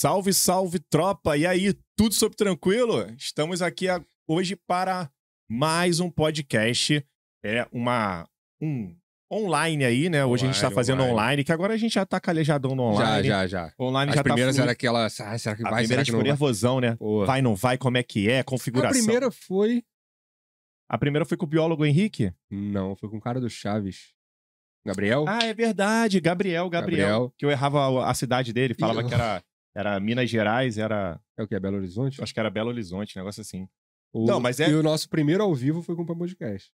Salve, salve, tropa! E aí, tudo sob tranquilo? Estamos aqui hoje para mais um podcast. É uma. Um online aí, né? Hoje online, a gente está fazendo online. online. que agora a gente já está calejadão no online. Já, já, já. Online As já tá primeiras tá era aquela. Ah, será que vai? A primeira será que nervosão, né? Porra. Vai, não vai, como é que é? Configuração. A primeira foi. A primeira foi com o biólogo Henrique? Não, foi com o cara do Chaves. Gabriel? Ah, é verdade. Gabriel, Gabriel. Gabriel. Que eu errava a cidade dele, falava que era era Minas Gerais, era. É o que? É Belo Horizonte? Acho que era Belo Horizonte, um negócio assim. O... Não, mas é. E o nosso primeiro ao vivo foi com o Pan Podcast.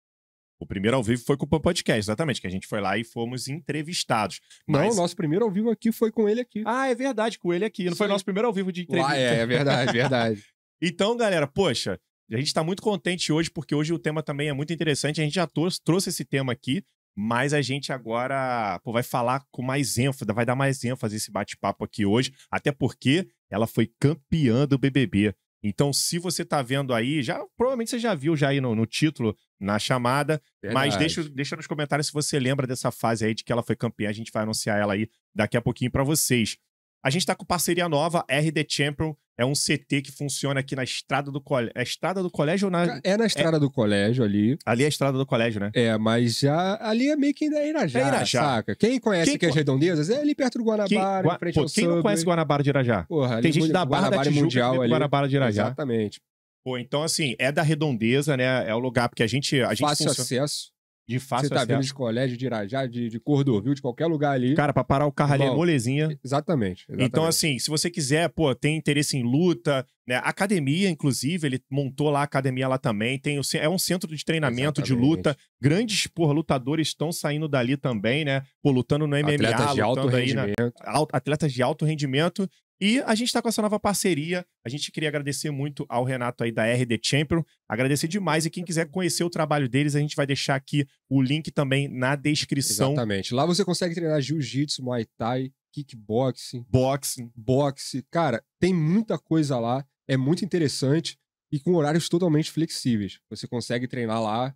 O primeiro ao vivo foi com o Pan Podcast, exatamente, que a gente foi lá e fomos entrevistados. Mas... Não, o nosso primeiro ao vivo aqui foi com ele aqui. Ah, é verdade, com ele aqui. Não Sim. foi nosso primeiro ao vivo de entrevista. Ah, é, é verdade, verdade. então, galera, poxa, a gente está muito contente hoje, porque hoje o tema também é muito interessante. A gente já trouxe esse tema aqui mas a gente agora pô, vai falar com mais ênfase, vai dar mais ênfase esse bate-papo aqui hoje, até porque ela foi campeã do BBB. Então, se você está vendo aí, já provavelmente você já viu já aí no, no título, na chamada, Verdade. mas deixa, deixa nos comentários se você lembra dessa fase aí de que ela foi campeã. A gente vai anunciar ela aí daqui a pouquinho para vocês. A gente está com parceria nova, RD Champion, é um CT que funciona aqui na estrada do colégio. É estrada do colégio ou na. É na estrada é... do colégio ali. Ali é a estrada do colégio, né? É, mas já. Ali é meio que ainda é Irajá. É Irajá. Saca? Quem conhece quem... que as redondezas é ali perto do Guanabara, quem... em frente Pô, ao Quem não conhece Guanabara de Irajá? Porra, Tem gente da Barra da Mundial ali. Guanabara de Irajá. Exatamente. Pô, então assim, é da redondeza, né? É o lugar, porque a gente. A gente Fácil funciona... acesso de fácil Você tá acesso. vindo de colégio, de Irajá, de, de Cordovil, de qualquer lugar ali. Cara, pra parar o carro ali é molezinha. Exatamente, exatamente. Então, assim, se você quiser, pô, tem interesse em luta, né? Academia, inclusive, ele montou lá a academia lá também. Tem o, é um centro de treinamento exatamente. de luta. Grandes, porra, lutadores estão saindo dali também, né? Pô, lutando no MMA, atletas lutando de alto aí, né? rendimento. atletas de alto rendimento. E a gente está com essa nova parceria. A gente queria agradecer muito ao Renato aí da RD Champion. Agradecer demais. E quem quiser conhecer o trabalho deles, a gente vai deixar aqui o link também na descrição. Exatamente. Lá você consegue treinar jiu-jitsu, muay thai, kickboxing. Boxing. Boxe. Cara, tem muita coisa lá. É muito interessante. E com horários totalmente flexíveis. Você consegue treinar lá.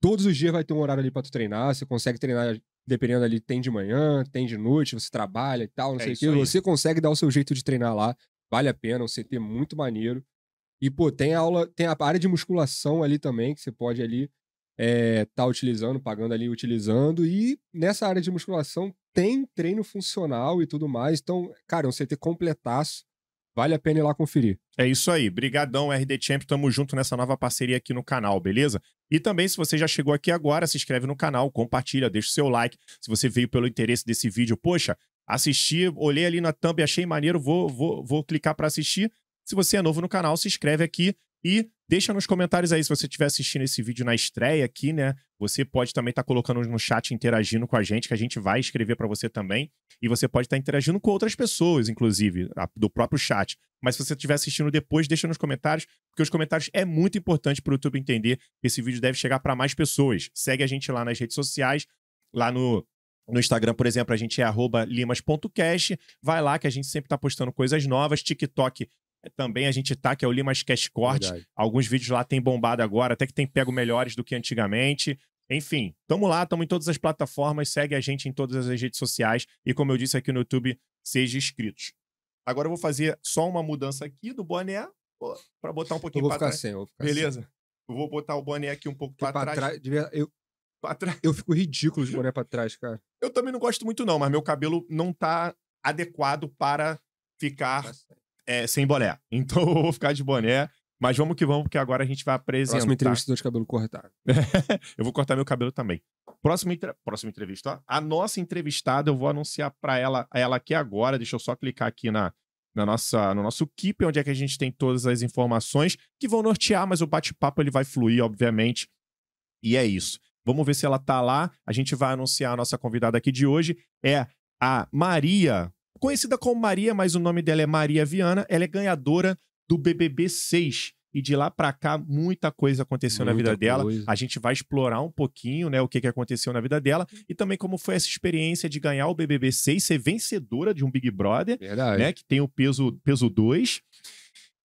Todos os dias vai ter um horário ali para tu treinar. Você consegue treinar dependendo ali, tem de manhã, tem de noite, você trabalha e tal, não é sei o quê. Aí. Você consegue dar o seu jeito de treinar lá. Vale a pena, um CT muito maneiro. E, pô, tem a aula, tem a área de musculação ali também, que você pode ali é, tá utilizando, pagando ali, utilizando. E nessa área de musculação tem treino funcional e tudo mais. Então, cara, é um CT completaço. Vale a pena ir lá conferir. É isso aí. Brigadão, RD Champ. Tamo junto nessa nova parceria aqui no canal, beleza? E também, se você já chegou aqui agora, se inscreve no canal, compartilha, deixa o seu like. Se você veio pelo interesse desse vídeo, poxa, assisti, olhei ali na thumb, achei maneiro, vou, vou, vou clicar para assistir. Se você é novo no canal, se inscreve aqui e Deixa nos comentários aí se você estiver assistindo esse vídeo na estreia aqui, né? Você pode também estar tá colocando no chat interagindo com a gente, que a gente vai escrever para você também. E você pode estar tá interagindo com outras pessoas, inclusive, do próprio chat. Mas se você estiver assistindo depois, deixa nos comentários, porque os comentários é muito importante para o YouTube entender que esse vídeo deve chegar para mais pessoas. Segue a gente lá nas redes sociais, lá no no Instagram, por exemplo, a gente é limas.cast. Vai lá que a gente sempre está postando coisas novas. TikTok também a gente tá, que é o Limas Cash Corte. Alguns vídeos lá tem bombado agora, até que tem pego melhores do que antigamente. Enfim, tamo lá, tamo em todas as plataformas, segue a gente em todas as redes sociais e, como eu disse aqui no YouTube, seja inscritos. Agora eu vou fazer só uma mudança aqui do boné para botar um pouquinho para trás. Sem, vou ficar Beleza? Sem. Eu vou botar o boné aqui um pouco para trás. trás. Eu... Pra trás. Eu fico ridículo de boné para trás, cara. Eu também não gosto muito não, mas meu cabelo não tá adequado para ficar tá é, sem boné. Então eu vou ficar de boné. Mas vamos que vamos, porque agora a gente vai apresentar. Próxima entrevista de cabelo cortado. eu vou cortar meu cabelo também. Próxima, inter... Próxima entrevista. Ó. A nossa entrevistada, eu vou anunciar para ela, ela aqui agora. Deixa eu só clicar aqui na, na nossa, no nosso Keep, onde é que a gente tem todas as informações que vão nortear, mas o bate-papo ele vai fluir, obviamente. E é isso. Vamos ver se ela tá lá. A gente vai anunciar a nossa convidada aqui de hoje. É a Maria conhecida como Maria, mas o nome dela é Maria Viana. Ela é ganhadora do BBB 6. E de lá para cá, muita coisa aconteceu muita na vida dela. A gente vai explorar um pouquinho, né, o que, que aconteceu na vida dela e também como foi essa experiência de ganhar o BBB 6, ser vencedora de um Big Brother, Verdade. né, que tem o peso peso 2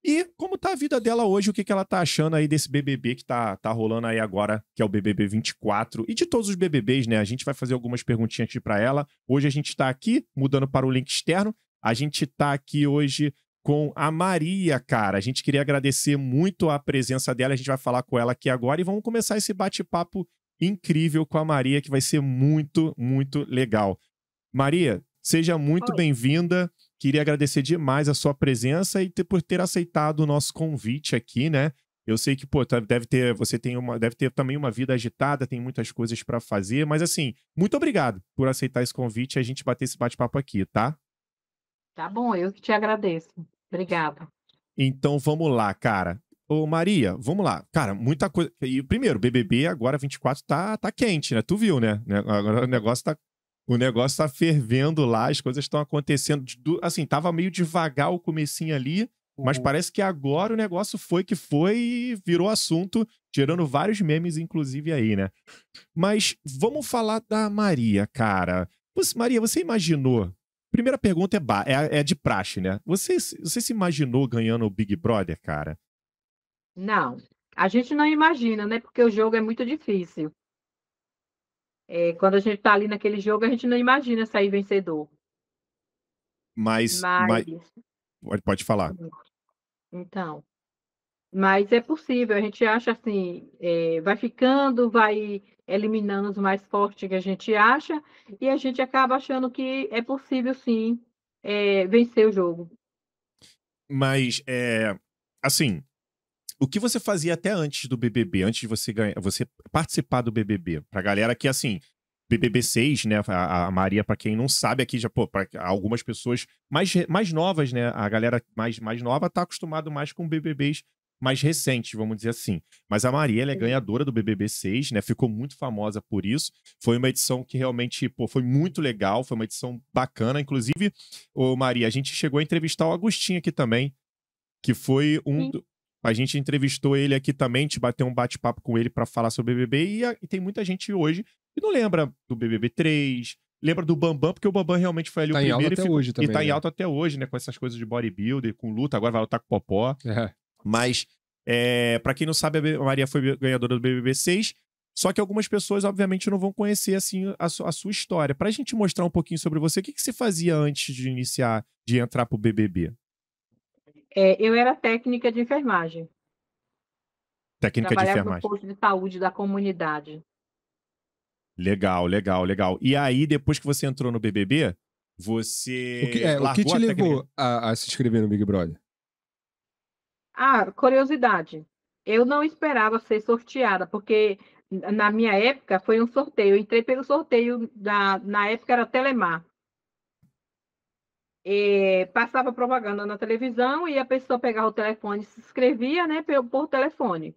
e como tá a vida dela hoje, o que, que ela tá achando aí desse BBB que tá, tá rolando aí agora, que é o BBB 24, e de todos os BBBs, né? A gente vai fazer algumas perguntinhas aqui para ela. Hoje a gente tá aqui, mudando para o link externo, a gente tá aqui hoje com a Maria, cara. A gente queria agradecer muito a presença dela, a gente vai falar com ela aqui agora e vamos começar esse bate-papo incrível com a Maria, que vai ser muito, muito legal. Maria, seja muito bem-vinda. Queria agradecer demais a sua presença e ter, por ter aceitado o nosso convite aqui, né? Eu sei que, pô, tá, deve ter, você tem uma, deve ter também uma vida agitada, tem muitas coisas para fazer, mas assim, muito obrigado por aceitar esse convite e a gente bater esse bate-papo aqui, tá? Tá bom, eu que te agradeço. Obrigada. Então vamos lá, cara. Ô, Maria, vamos lá. Cara, muita coisa. E primeiro, BBB agora 24 tá, tá quente, né? Tu viu, né? né agora o negócio tá o negócio tá fervendo lá, as coisas estão acontecendo. Assim, tava meio devagar o comecinho ali, mas uhum. parece que agora o negócio foi que foi e virou assunto, gerando vários memes, inclusive, aí, né? Mas vamos falar da Maria, cara. Você, Maria, você imaginou? Primeira pergunta é, é, é de praxe, né? Você, você se imaginou ganhando o Big Brother, cara? Não, a gente não imagina, né? Porque o jogo é muito difícil. É, quando a gente está ali naquele jogo, a gente não imagina sair vencedor. Mas, mas... mas... Pode, falar. Uhum. Então, mas é possível. A gente acha assim, é, vai ficando, vai eliminando os mais fortes que a gente acha e a gente acaba achando que é possível sim é, vencer o jogo. Mas é assim, o que você fazia até antes do BBB, antes de você ganhar, você participar do BBB? Pra galera que, assim, BBB 6, né? A, a Maria, para quem não sabe aqui, já, pô, pra algumas pessoas mais, mais novas, né? A galera mais, mais nova tá acostumado mais com BBBs mais recentes, vamos dizer assim. Mas a Maria, ela é ganhadora do BBB 6, né? Ficou muito famosa por isso. Foi uma edição que realmente, pô, foi muito legal, foi uma edição bacana. Inclusive, ô Maria, a gente chegou a entrevistar o Agostinho aqui também, que foi um, a gente entrevistou ele aqui também, te bateu um bate-papo com ele para falar sobre o BBB e, a, e, tem muita gente hoje que não lembra do BBB 3, lembra do Bambam, porque o Bambam realmente foi ali tá o primeiro. Em alta até hoje também, e tá né? em alta até hoje, né? Com essas coisas de bodybuilder, com luta, agora vai lutar com popó. É. Mas, é, para quem não sabe, a Maria foi ganhadora do BBB 6. Só que algumas pessoas, obviamente, não vão conhecer assim a, su a sua história. Pra gente mostrar um pouquinho sobre você, o que, que você fazia antes de iniciar, de entrar pro BBB? É, eu era técnica de enfermagem. Técnica de enfermagem. no posto de saúde da comunidade. Legal, legal, legal. E aí, depois que você entrou no BBB, você. O que, é, o que te a levou a, a, se inscrever no Big Brother? Ah, curiosidade. Eu não esperava ser sorteada, porque na minha época foi um sorteio. Eu entrei pelo sorteio, da, na época era Telemar é, passava propaganda na televisão e a pessoa pegava o telefone e se inscrevia né, por, por telefone.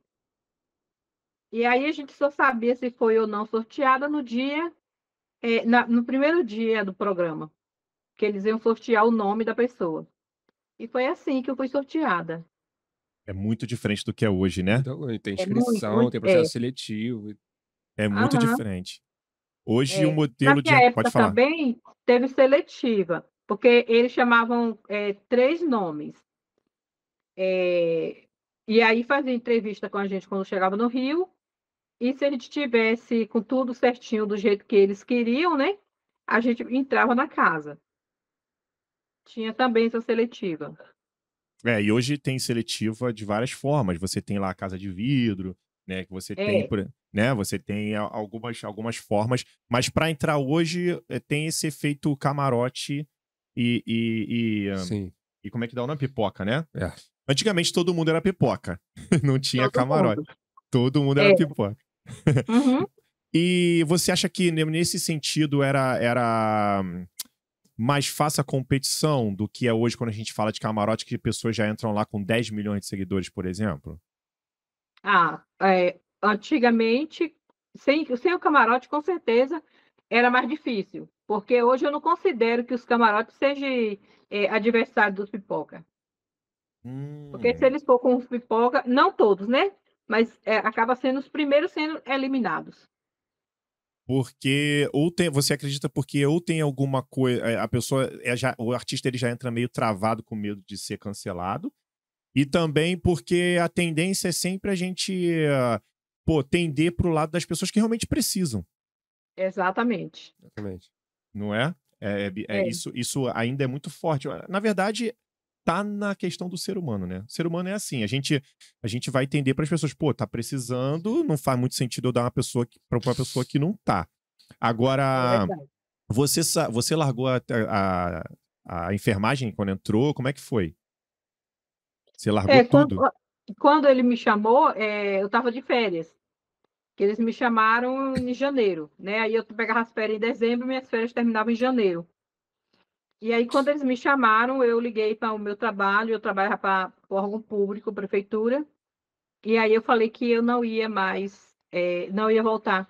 E aí a gente só sabia se foi ou não sorteada no dia, é, na, no primeiro dia do programa, que eles iam sortear o nome da pessoa. E foi assim que eu fui sorteada. É muito diferente do que é hoje, né? Então, tem é inscrição, é muito, tem processo é. seletivo. É muito Aham. diferente. Hoje o é. modelo de. Época Pode falar. Também teve seletiva porque eles chamavam é, três nomes. É, e aí fazia entrevista com a gente quando chegava no Rio, e se a gente tivesse com tudo certinho do jeito que eles queriam, né? A gente entrava na casa. Tinha também essa seletiva. É, e hoje tem seletiva de várias formas. Você tem lá a casa de vidro, né? Que você é. tem, né? Você tem algumas, algumas formas, mas para entrar hoje é, tem esse efeito camarote e, e, e, ah, Sim. e como é que dá o nome? Pipoca, né? É. Antigamente todo mundo era pipoca, não tinha todo camarote. Mundo. Todo mundo era é. pipoca. Uhum. E você acha que nesse sentido era, era hum, mais fácil a competição do que é hoje quando a gente fala de camarote, que pessoas já entram lá com 10 milhões de seguidores, por exemplo? Ah, é, antigamente, sem, sem o camarote, com certeza, era mais difícil. Porque hoje eu não considero que os camarotes sejam é, adversários dos pipoca. Hum. Porque se hum. eles for com os pipoca, não todos, né? Mas é, acaba sendo os primeiros sendo eliminados. Porque ou tem, você acredita porque ou tem alguma coisa, é, a pessoa é já, o artista ele já entra meio travado com medo de ser cancelado, e também porque a tendência é sempre a gente pô, tender pro lado das pessoas que realmente precisam. Exatamente. Exatamente não é? É, é, é, é, Isso, isso ainda é muito forte. Na verdade, tá na questão do ser humano, né? O ser humano é assim, a gente a gente vai entender para as pessoas, pô, tá precisando, não faz muito sentido eu dar uma pessoa para uma pessoa que não tá. Agora é você você largou a, a, a, enfermagem quando entrou, como é que foi? Você largou é, quando, tudo? Quando ele me chamou, eu estava de férias. Eles me chamaram em janeiro, né? Aí eu pegava as férias em dezembro, minhas férias terminavam em janeiro. E aí, quando eles me chamaram, eu liguei para o meu trabalho, eu trabalhava para órgão público, prefeitura, e aí eu falei que eu não ia mais, é, não ia voltar.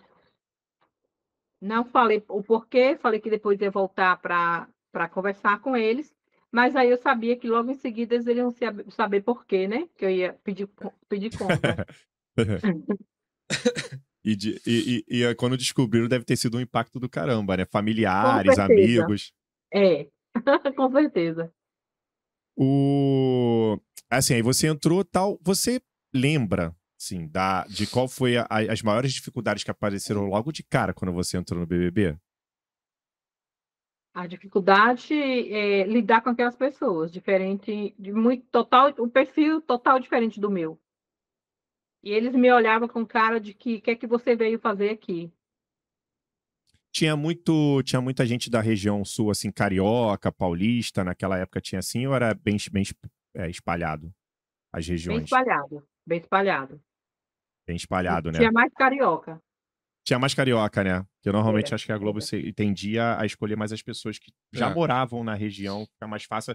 Não falei o porquê, falei que depois ia voltar para conversar com eles, mas aí eu sabia que logo em seguida eles iam saber porquê, né? Que eu ia pedir, pedir conta. E, de, e, e, e, eh, quando descobriram, deve ter sido um impacto do caramba, né? Familiares, amigos. É, com certeza. O... Assim, aí você entrou tal. Você lembra, assim, da, de qual foi a, as maiores dificuldades que apareceram logo de cara quando você entrou no BBB? A dificuldade é lidar com aquelas pessoas, diferente, de muito total, um perfil total diferente do meu. E eles me olhavam com cara de que que é que você veio fazer aqui? Tinha muito, tinha muita gente da região sul, assim, carioca, paulista, naquela época tinha assim, ou era bem, bem é, espalhado as regiões? Bem espalhado, bem espalhado. Bem espalhado, né? Tinha mais carioca. Tinha mais carioca, né? Que eu normalmente é. acho que a Globo tendia a escolher mais as pessoas que já é. moravam na região, fica mais fácil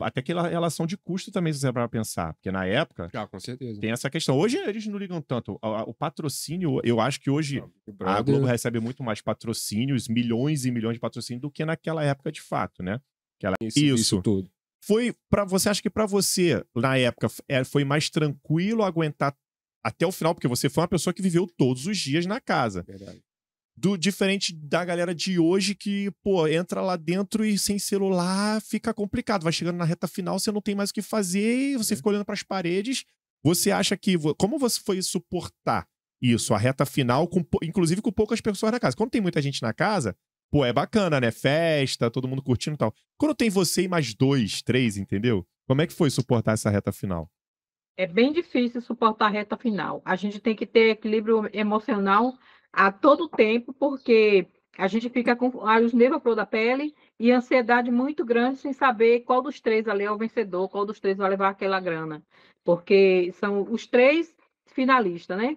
até aquela relação de custo também, se você para pensar. Porque na época. Ah, com certeza. Tem essa questão. Hoje eles não ligam tanto. O, o patrocínio, eu acho que hoje ah, a Globo recebe muito mais patrocínios, milhões e milhões de patrocínios, do que naquela época de fato, né? Aquela... Isso, isso. isso tudo. Foi para você, acho que para você, na época, é, foi mais tranquilo aguentar até o final, porque você foi uma pessoa que viveu todos os dias na casa. Verdade do diferente da galera de hoje que, pô, entra lá dentro e sem celular fica complicado. Vai chegando na reta final, você não tem mais o que fazer e você é. fica olhando para as paredes. Você acha que como você foi suportar isso, a reta final com, inclusive com poucas pessoas na casa? Quando tem muita gente na casa, pô, é bacana, né? Festa, todo mundo curtindo e tal. Quando tem você e mais dois, três, entendeu? Como é que foi suportar essa reta final? É bem difícil suportar a reta final. A gente tem que ter equilíbrio emocional a todo tempo, porque a gente fica com os nervos à flor da pele e ansiedade muito grande sem saber qual dos três ali é o vencedor, qual dos três vai levar aquela grana. Porque são os três finalistas, né?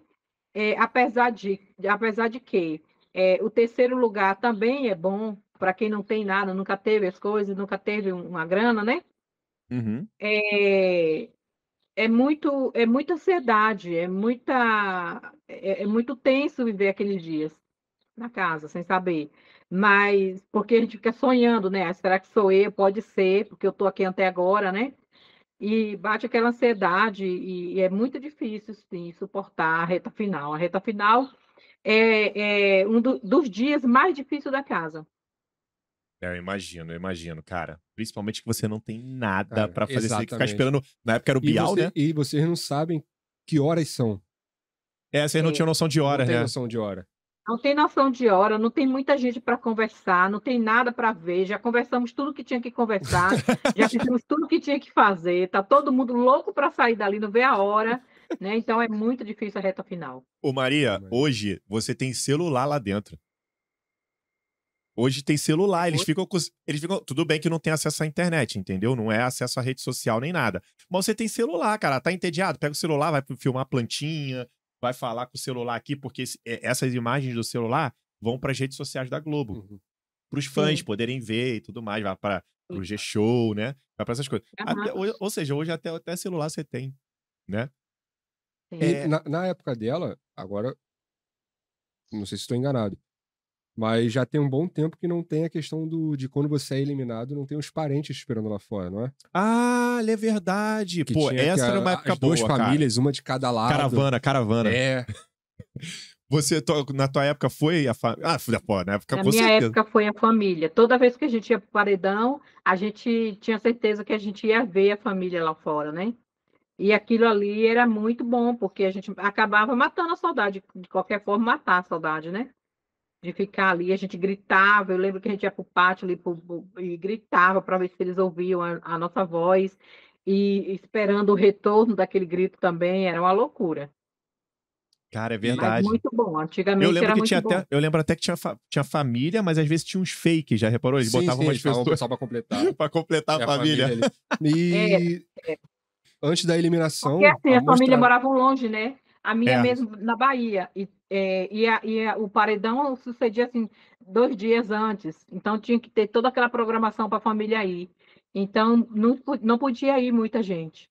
É, apesar, de, apesar de que é, o terceiro lugar também é bom para quem não tem nada, nunca teve as coisas, nunca teve uma grana, né? Uhum. É, é muito, é muita ansiedade, é muita, é, é muito tenso viver aqueles dias na casa, sem saber. Mas porque a gente fica sonhando, né? Ah, será que sou eu? Pode ser, porque eu estou aqui até agora, né? E bate aquela ansiedade e, e é muito difícil sim, suportar a reta final. A reta final é, é um do, dos dias mais difíceis da casa. É, eu imagino, eu imagino, cara. Principalmente que você não tem nada para fazer, exatamente. você tem que ficar esperando. Na época era o Bial, você, né? E vocês não sabem que horas são. É, vocês não tinham noção de hora, né? Não tem noção de hora. Não tem noção de hora, não tem muita gente para conversar, não tem nada para ver. Já conversamos tudo que tinha que conversar, já fizemos tudo que tinha que fazer. Tá todo mundo louco para sair dali, não vê a hora, né? Então é muito difícil a reta final. Ô Maria, hoje você tem celular lá dentro. Hoje tem celular, eles ficam, com, eles ficam. Tudo bem que não tem acesso à internet, entendeu? Não é acesso à rede social nem nada. Mas você tem celular, cara. Tá entediado? Pega o celular, vai filmar a plantinha, vai falar com o celular aqui, porque é, essas imagens do celular vão para as redes sociais da Globo. Uhum. Para os fãs Sim. poderem ver e tudo mais. Vai para o G-Show, né? Vai para essas coisas. Até, ou, ou, seja, hoje até, até celular você tem, né? É... Na, na época dela, agora. Não sei se estou enganado mas já tem um bom tempo que não tem a questão do, de quando você é eliminado, não tem os parentes esperando lá fora, não é? Ah, é verdade. Que Pô, essa que, era uma época as boa, duas famílias, cara. uma de cada lado. Caravana, caravana. É. Você, na tua época, foi a família? Ah, pô, na época, na minha certeza. época foi a família. Toda vez que a gente ia pro paredão, a gente tinha certeza que a gente ia ver a família lá fora, né? E aquilo ali era muito bom, porque a gente acabava matando a saudade, de qualquer forma, matar a saudade, né? de ficar ali, a gente gritava, eu lembro que a gente ia para o pátio ali pro, e gritava para ver se eles ouviam a, a nossa voz, e esperando o retorno daquele grito também, era uma loucura. Cara, é verdade. Mas muito bom. Antigamente eu lembro que tinha bom. Até, eu lembro até que tinha, fa tinha família, mas às vezes tinha uns fakes, já reparou? Eles sim, botavam sim, umas pessoas... Só para completar. para completar a, é a família. família e... É, é. Antes da eliminação... Porque assim, a, a família morava longe, né? A minha é. mesmo na Bahia. E é, e, a, e a, o paredão sucedia assim dois dias antes, então tinha que ter toda aquela programação para a família ir. Então não, não podia ir muita gente.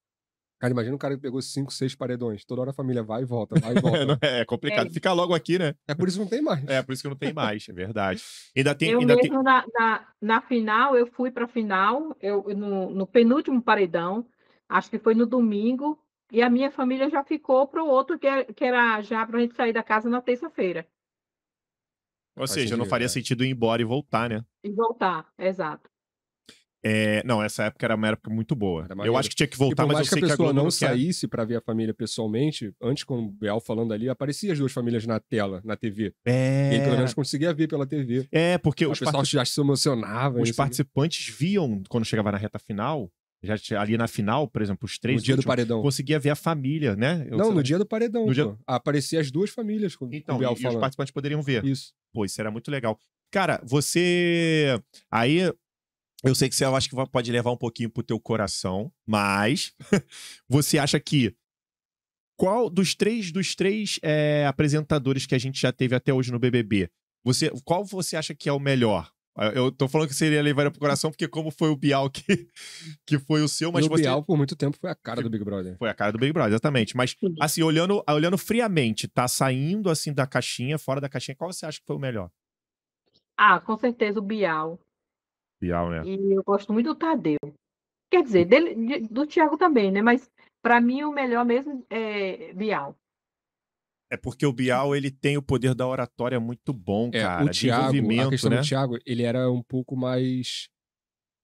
Cara, imagina um cara que pegou cinco, seis paredões. Toda hora a família vai e volta, vai e é, volta. É, é complicado. É. Fica logo aqui, né? É por isso que não tem mais. É, é por isso que não tem mais, é verdade. Ainda tem. Eu ainda mesmo tem... Na, na, na, final, eu fui para a final, eu, no, no penúltimo paredão, acho que foi no domingo, e a minha família já ficou para o outro, é, que era já para a gente sair da casa na terça-feira. Ou seja, sentido, não faria né? sentido ir embora e voltar, né? E voltar, exato. É, não, essa época era uma época muito boa. Eu acho que tinha que voltar, e, mas eu sei que a pessoa que a não saísse para ver a família pessoalmente, antes com o Bial falando ali, aparecia as duas famílias na tela, na TV. É. E ele, pelo menos conseguia ver pela TV. É, porque os pessoal part... já se emocionava. Os participantes viam quando chegava na reta final já ali na final, por exemplo, os três. No dia últimos, do paredão. Conseguia ver a família, né? Eu, não, no lá. dia do paredão. dia... Aparecia as duas famílias. Com, então, com e, e os participantes poderiam ver. Isso. Pô, isso era muito legal. Cara, você. Aí. Eu sei que você acha que pode levar um pouquinho pro teu coração, mas você acha que qual dos três dos três é, apresentadores que a gente já teve até hoje no BBB, você, qual você acha que é o melhor? Ah, eu tô falando que seria levar pro coração, porque como foi o Bial que, que foi o seu, mas o você... Bial, por muito tempo, foi a cara do Big Brother. Foi a cara do Big Brother, exatamente. Mas, assim, olhando, olhando friamente, tá saindo, assim, da caixinha, fora da caixinha, qual você acha que foi o melhor? Ah, com certeza o Bial. Bial, né? E eu gosto muito do Tadeu. Quer dizer, dele, do Thiago também, né? Mas, para mim, o melhor mesmo é Bial. É porque o Bial ele tem o poder da oratória muito bom, é, cara. O Thiago, a questão né? do Thiago, ele era um pouco mais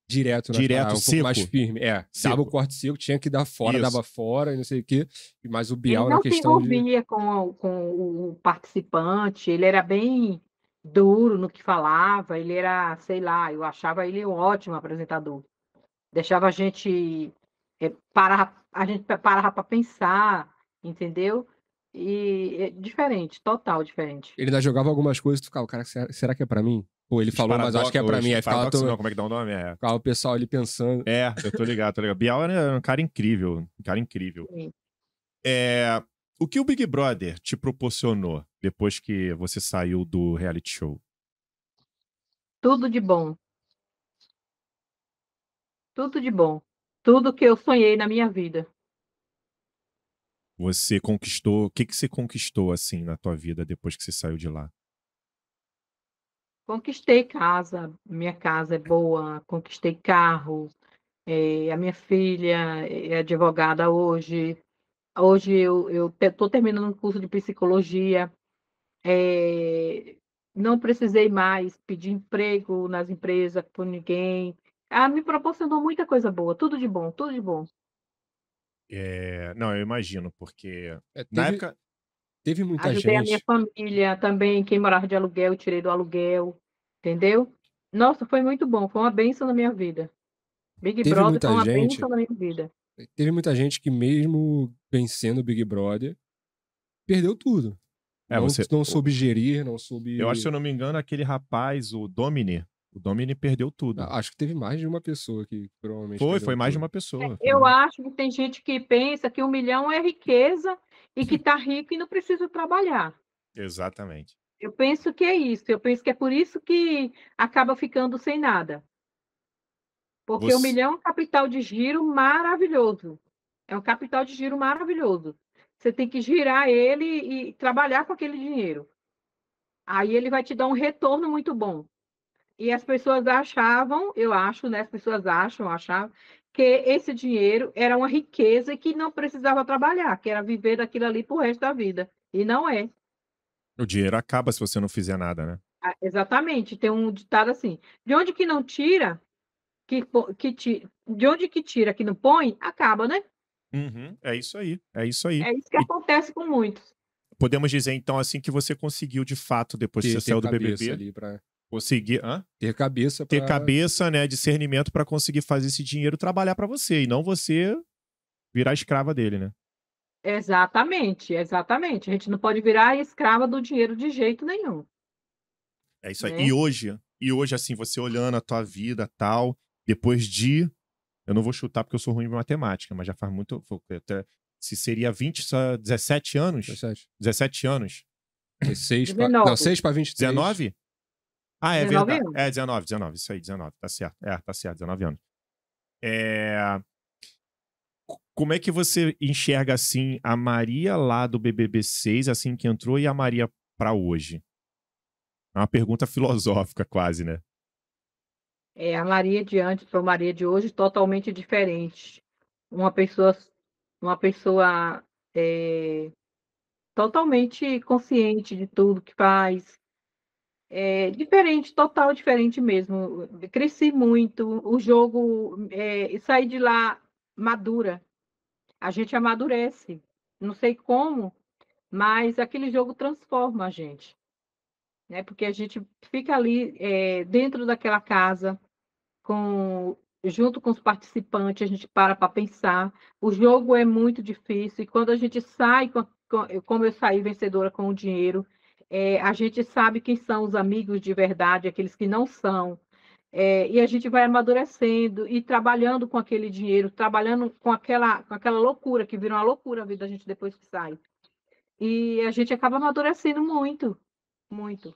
direto, né? Direto, um seco. pouco mais firme. É, seco. dava o corte seco, tinha que dar fora, Isso. dava fora, não sei o quê. Mas o Bial ele na questão de... Não se envolvia de... com, com o participante, ele era bem duro no que falava, ele era, sei lá, eu achava ele um ótimo apresentador. Deixava a gente é, eh, parar, a gente parava para pensar, entendeu? E é, diferente, total diferente. Ele ainda jogava algumas coisas e tu ficava, cara, será que é para mim? Pô, ele falou, mas acho que é pra mim. Aí ficava, não, é como é que dá o um nome? É. Ficava o pessoal ali pensando. É, eu tô ligado, tô ligado. Bial era um cara incrível, um cara incrível. Sim. É, o que o Big Brother te proporcionou depois que você saiu do reality show? Tudo de bom. Tudo de bom. Tudo que eu sonhei na minha vida. Você conquistou. O que, que você conquistou assim na tua vida depois que você saiu de lá? Conquistei casa, minha casa é boa, conquistei carro, é, eh, a minha filha é advogada hoje. Hoje eu estou terminando um curso de psicologia. É, não precisei mais pedir emprego nas empresas por ninguém. Ah, me proporcionou muita coisa boa, tudo de bom, tudo de bom. É, não, eu imagino, porque é, teve, na época. Teve muita Ajudei gente. Ajudei a minha família também, quem morava de aluguel, tirei do aluguel, entendeu? Nossa, foi muito bom, foi uma benção na minha vida. Big teve Brother foi uma gente, benção na minha vida. É, teve muita gente que, mesmo vencendo o Big Brother, perdeu tudo. É, não, você... não soube gerir, não soube. Eu acho, se eu não me engano, aquele rapaz, o Domini, o Domini perdeu tudo. Acho que teve mais de uma pessoa que provavelmente. Foi, foi mais tudo. de uma pessoa. É, eu acho que tem gente que pensa que um milhão é riqueza e que está rico e não precisa trabalhar. Exatamente. Eu penso que é isso. Eu penso que é por isso que acaba ficando sem nada. Porque Você... um milhão é um capital de giro maravilhoso. É um capital de giro maravilhoso. Você tem que girar ele e trabalhar com aquele dinheiro. Aí ele vai te dar um retorno muito bom. E as pessoas achavam, eu acho, né? As pessoas acham, achavam, que esse dinheiro era uma riqueza que não precisava trabalhar, que era viver daquilo ali pro resto da vida. E não é. O dinheiro acaba se você não fizer nada, né? Ah, exatamente. Tem um ditado assim: de onde que não tira, que, que tira, de onde que tira, que não põe, acaba, né? Uhum, é isso aí, é isso aí. É isso que e... acontece com muitos. Podemos dizer, então, assim, que você conseguiu, de fato, depois que você saiu do BBB, pra... Conseguir. Hã? Ter cabeça. Pra... Ter cabeça, né? Discernimento para conseguir fazer esse dinheiro trabalhar para você e não você virar escrava dele, né? Exatamente, exatamente. A gente não pode virar escrava do dinheiro de jeito nenhum. É isso aí. Né? E hoje, e hoje, assim, você olhando a tua vida tal, depois de. Eu não vou chutar porque eu sou ruim em matemática, mas já faz muito. Até, se seria 20, 17 anos? 17, 17 anos. 16 pra, não, 6 para 23. 19? Ah, é 19 verdade. Anos. É, 19, 19, isso aí, 19, tá certo. É, tá certo, 19 anos. É... Como é que você enxerga, assim, a Maria lá do BBB 6, assim que entrou, e a Maria para hoje? É uma pergunta filosófica, quase, né? É, a Maria de antes para a Maria de hoje totalmente diferente. Uma pessoa, uma pessoa é, totalmente consciente de tudo que faz, é, diferente, total diferente mesmo. Cresci muito, o jogo, é, saí de lá madura. A gente amadurece, não sei como, mas aquele jogo transforma a gente, né? Porque a gente fica ali é, dentro daquela casa, com junto com os participantes, a gente para para pensar. O jogo é muito difícil e quando a gente sai, com, com, como eu saí vencedora com o dinheiro, é, a gente sabe quem são os amigos de verdade, aqueles que não são. É, e a gente vai amadurecendo e trabalhando com aquele dinheiro, trabalhando com aquela, com aquela loucura, que vira uma loucura a vida da gente depois que sai. E a gente acaba amadurecendo muito, muito.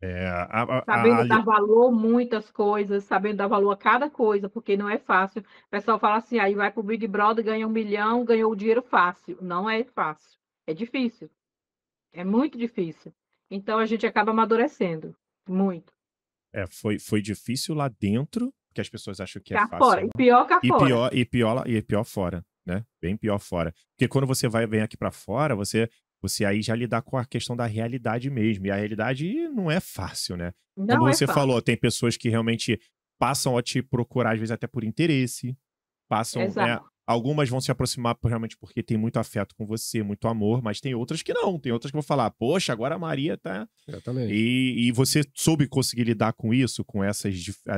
É, a, a, sabendo a, dar valor muitas coisas, sabendo dar valor a cada coisa, porque não é fácil. O pessoal fala assim, aí vai para o Big Brother, ganha um milhão, ganhou o dinheiro fácil. Não é fácil, é difícil. É muito difícil. Então a gente acaba amadurecendo muito. É, foi, foi difícil lá dentro, porque as pessoas acham que é cá é fácil. Fora. E pior cá e fora. Pior, e, pior, e é pior fora, né? Bem pior fora. Porque quando você vai vem aqui para fora, você você aí já lidar com a questão da realidade mesmo. E a realidade não é fácil, né? Não Como é você fácil. falou, tem pessoas que realmente passam a te procurar, às vezes até por interesse, passam né, Algumas vão se aproximar realmente porque tem muito afeto com você, muito amor, mas tem outras que não. Tem outras que vão falar, poxa, agora a Maria tá. Exatamente. E, e você soube conseguir lidar com isso, com essas.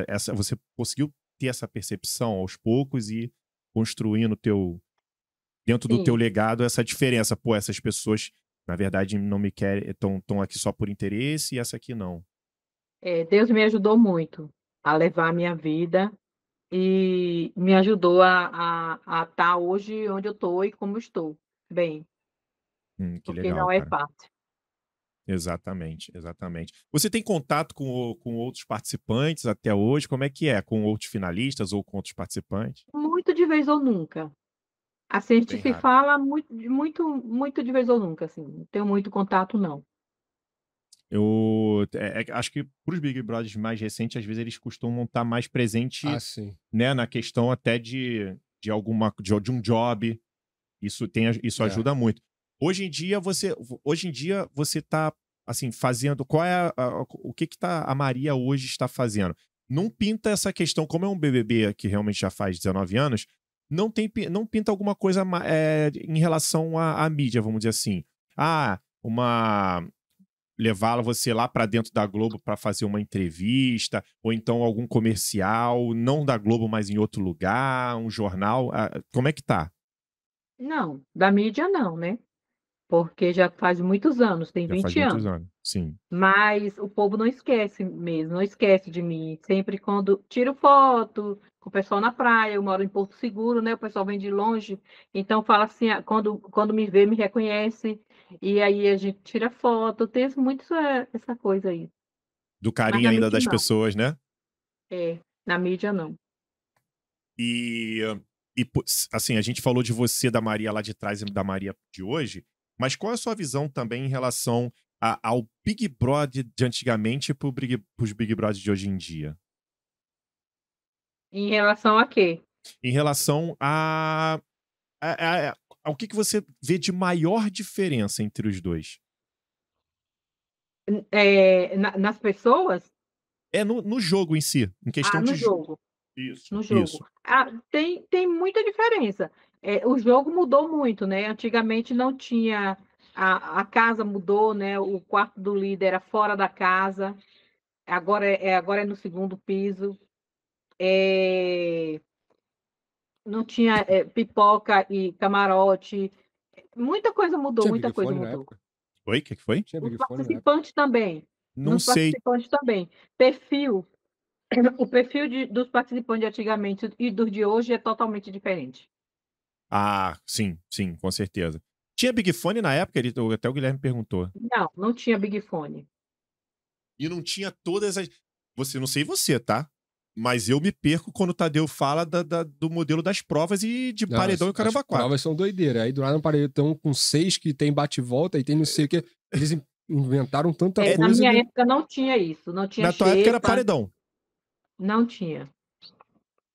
Essa, você conseguiu ter essa percepção aos poucos e construindo teu. Dentro do teu legado, essa diferença. Pô, essas pessoas, na verdade, não me querem, estão aqui só por interesse e essa aqui não. É, Deus me ajudou muito a levar a minha vida e me ajudou a, a, a estar tá hoje onde eu estou e como estou. Bem, hum, porque legal, não é fácil. Exatamente, exatamente. Você tem contato com, com outros participantes até hoje? Como é que é? Com outros finalistas ou com outros participantes? Muito de vez ou nunca. Assim, a gente Bem se raro. fala muito, muito, muito de vez ou nunca, assim. Não tenho muito contato, não. Eu é, é acho que para os Big Brothers mais recentes, às vezes eles costumam estar mais presente ah, né, na questão até de, de alguma de, de um job. Isso tem isso é. ajuda muito. Hoje em dia você hoje em dia você está assim fazendo qual é a, a, o que que tá a Maria hoje está fazendo? Não pinta essa questão como é um BBB que realmente já faz 19 anos, não tem não pinta alguma coisa é, em relação à, à mídia, vamos dizer assim. Ah, uma levá-la você lá para dentro da Globo para fazer uma entrevista, ou então algum comercial, não da Globo, mas em outro lugar, um jornal? Como é que tá? Não, da mídia não, né? Porque já faz muitos anos, tem já 20 faz anos. Muitos anos. Sim. Mas o povo não esquece mesmo, não esquece de mim. Sempre quando tiro foto, com o pessoal na praia, eu moro em Porto Seguro, né? O pessoal vem de longe, então fala assim, ah, quando, quando me vê, me reconhece, e aí a gente tira foto, tem muito essa, coisa aí. Do carinho ainda das não. pessoas, né? É, na mídia não. E, e, assim, a gente falou de você, da Maria lá de trás e da Maria de hoje, mas qual é a sua visão também em relação a, ao Big Brother de antigamente para os Big Brother de hoje em dia? Em relação a quê? Em relação a, a, a, a que, que você vê de maior diferença entre os dois? É, na, nas pessoas? É no, no jogo em si, em ah, questão ah, no de jogo. Isso. No jogo. Isso. Ah, tem, tem muita diferença. É, o jogo mudou muito, né? Antigamente não tinha. A, a casa mudou, né? O quarto do líder era fora da casa. Agora é, é agora é no segundo piso é, não tinha é, pipoca e camarote. Muita coisa mudou, muita coisa mudou. Época. o que, que foi? Tinha Os participantes também. Não Nos sei. participantes também. Perfil. O perfil de, dos participantes de antigamente e dos de hoje é totalmente diferente. Ah, sim, sim, com certeza. Tinha Big Fone na época? Ele, até o Guilherme perguntou. Não, não tinha Big Fone. E não tinha todas as. Você, não sei você, tá? Mas eu me perco quando o Tadeu fala da, da, do modelo das provas e de não, paredão as, e caramba quatro. As provas são doideira. Aí do lado um paredão com seis que tem bate-volta e tem não sei o que. Eles inventaram tanta é, coisa. Na minha época não tinha isso. Não tinha Na tua época era paredão. Não tinha.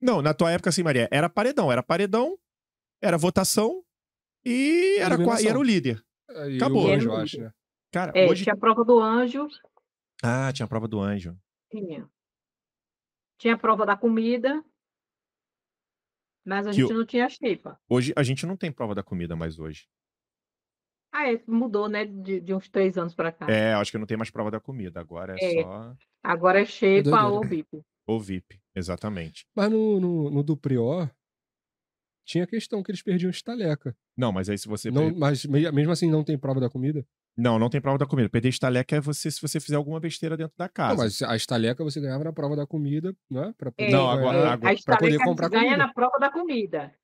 Não, na tua época, assim, Maria, era paredão. Era paredão, era votação e era, e era o líder. É, e Acabou. O anjo, acho, né? Cara, é, hoje... tinha a prova do anjo. Ah, tinha a prova do anjo. Tinha. Tinha prova da comida, mas a que gente o... não tinha chipa. Hoje a gente não tem prova da comida mais hoje. Ah, é, mudou, né? De, de uns três anos para cá. É, acho que não tem mais prova da comida. Agora é, é. só. Agora é, é xepa ou VIP. Ou VIP, exatamente. Mas no, no, no do Prior, tinha questão que eles perdiam estaleca. Não, mas aí se você. Não, mas mesmo assim não tem prova da comida? Não, não tem prova da comida. Perder estaleca é você se você fizer alguma besteira dentro da casa. Não, mas a estaleca você ganhava na prova da comida, né? Pra é, poder, é, não, agora, é, agora para poder comprar ganha comida. na prova da comida.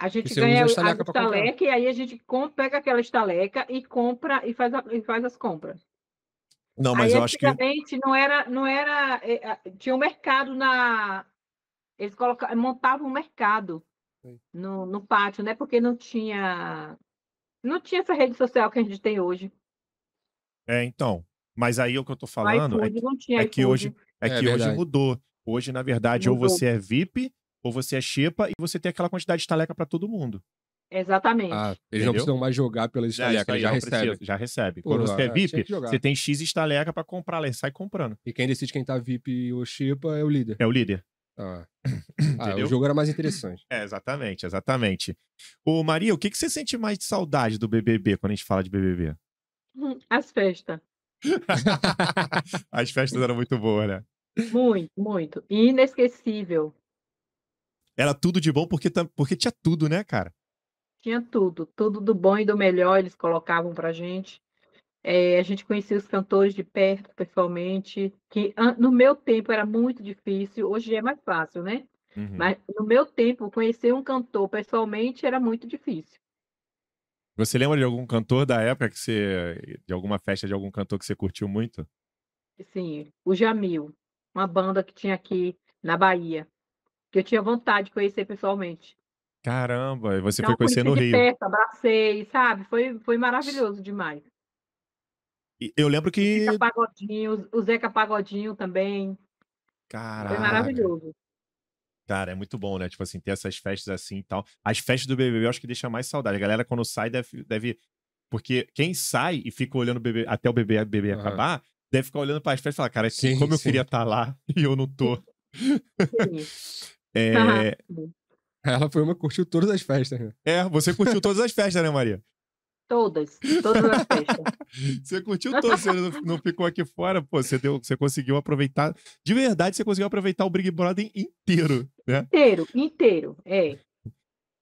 A gente você ganha a estaleca, a estaleca e aí a gente pega aquela estaleca e compra e faz, a, e faz as compras. Não, mas aí, eu acho que não era, não era, é, tinha um mercado na, eles colocavam, montavam um mercado no, no pátio, né? Porque não tinha, não tinha essa rede social que a gente tem hoje. É, então. Mas aí o que eu tô ah, falando é que, tinha é que hoje é, é que hoje mudou. Hoje, na verdade, mudou. É ou você é VIP, ou você é Xepa, e você tem aquela quantidade de estaleca para todo mundo. Exatamente. Ah, eles Entendeu? não precisam mais jogar pela é, estaleca, é, já, recebe. já recebe. Porra, Quando você é VIP, você tem X estaleca para comprar lá sai comprando. E quem decide quem tá VIP ou Xepa é o líder. É o líder. Ah. ah, o jogo era mais interessante. É, exatamente, exatamente. Ô, Maria, o que, que você sente mais de saudade do BBB quando a gente fala de BBB? As festas. As festas eram muito boas, né? Muito, muito. Inesquecível. Era tudo de bom porque, porque tinha tudo, né, cara? Tinha tudo. Tudo do bom e do melhor eles colocavam pra gente. É, a gente conhecia os cantores de perto, pessoalmente, que no meu tempo era muito difícil, hoje é mais fácil, né? Uhum. Mas no meu tempo, conhecer um cantor pessoalmente era muito difícil. Você lembra de algum cantor da época que você. de alguma festa de algum cantor que você curtiu muito? Sim, o Jamil, uma banda que tinha aqui na Bahia, que eu tinha vontade de conhecer pessoalmente. Caramba, e você então, foi conhecer no de Rio. Perto, abracei, sabe? Foi, foi maravilhoso demais. E eu lembro que. O Zeca Pagodinho, o Zeca Pagodinho também. Caraca. Foi maravilhoso. Cara, é muito bom, né? Tipo assim, ter essas festas assim e tal. As festas do BBB eu acho que deixa mais saudade. A galera, quando sai, deve. deve... Porque quem sai e fica olhando o bebê, até o bebê, bebê uhum. acabar, deve ficar olhando para as festas e falar, cara, assim, sim, como sim. eu queria estar tá lá e eu não tô. é... Tá Ela foi uma que curtiu todas as festas. Né? É, você curtiu todas as festas, né, Maria? Todas, todas as festas. você curtiu todas, você não, não ficou aqui fora, pô, você, deu, você conseguiu aproveitar, de verdade, você conseguiu aproveitar o Big Brother inteiro, né? Inteiro, inteiro, é.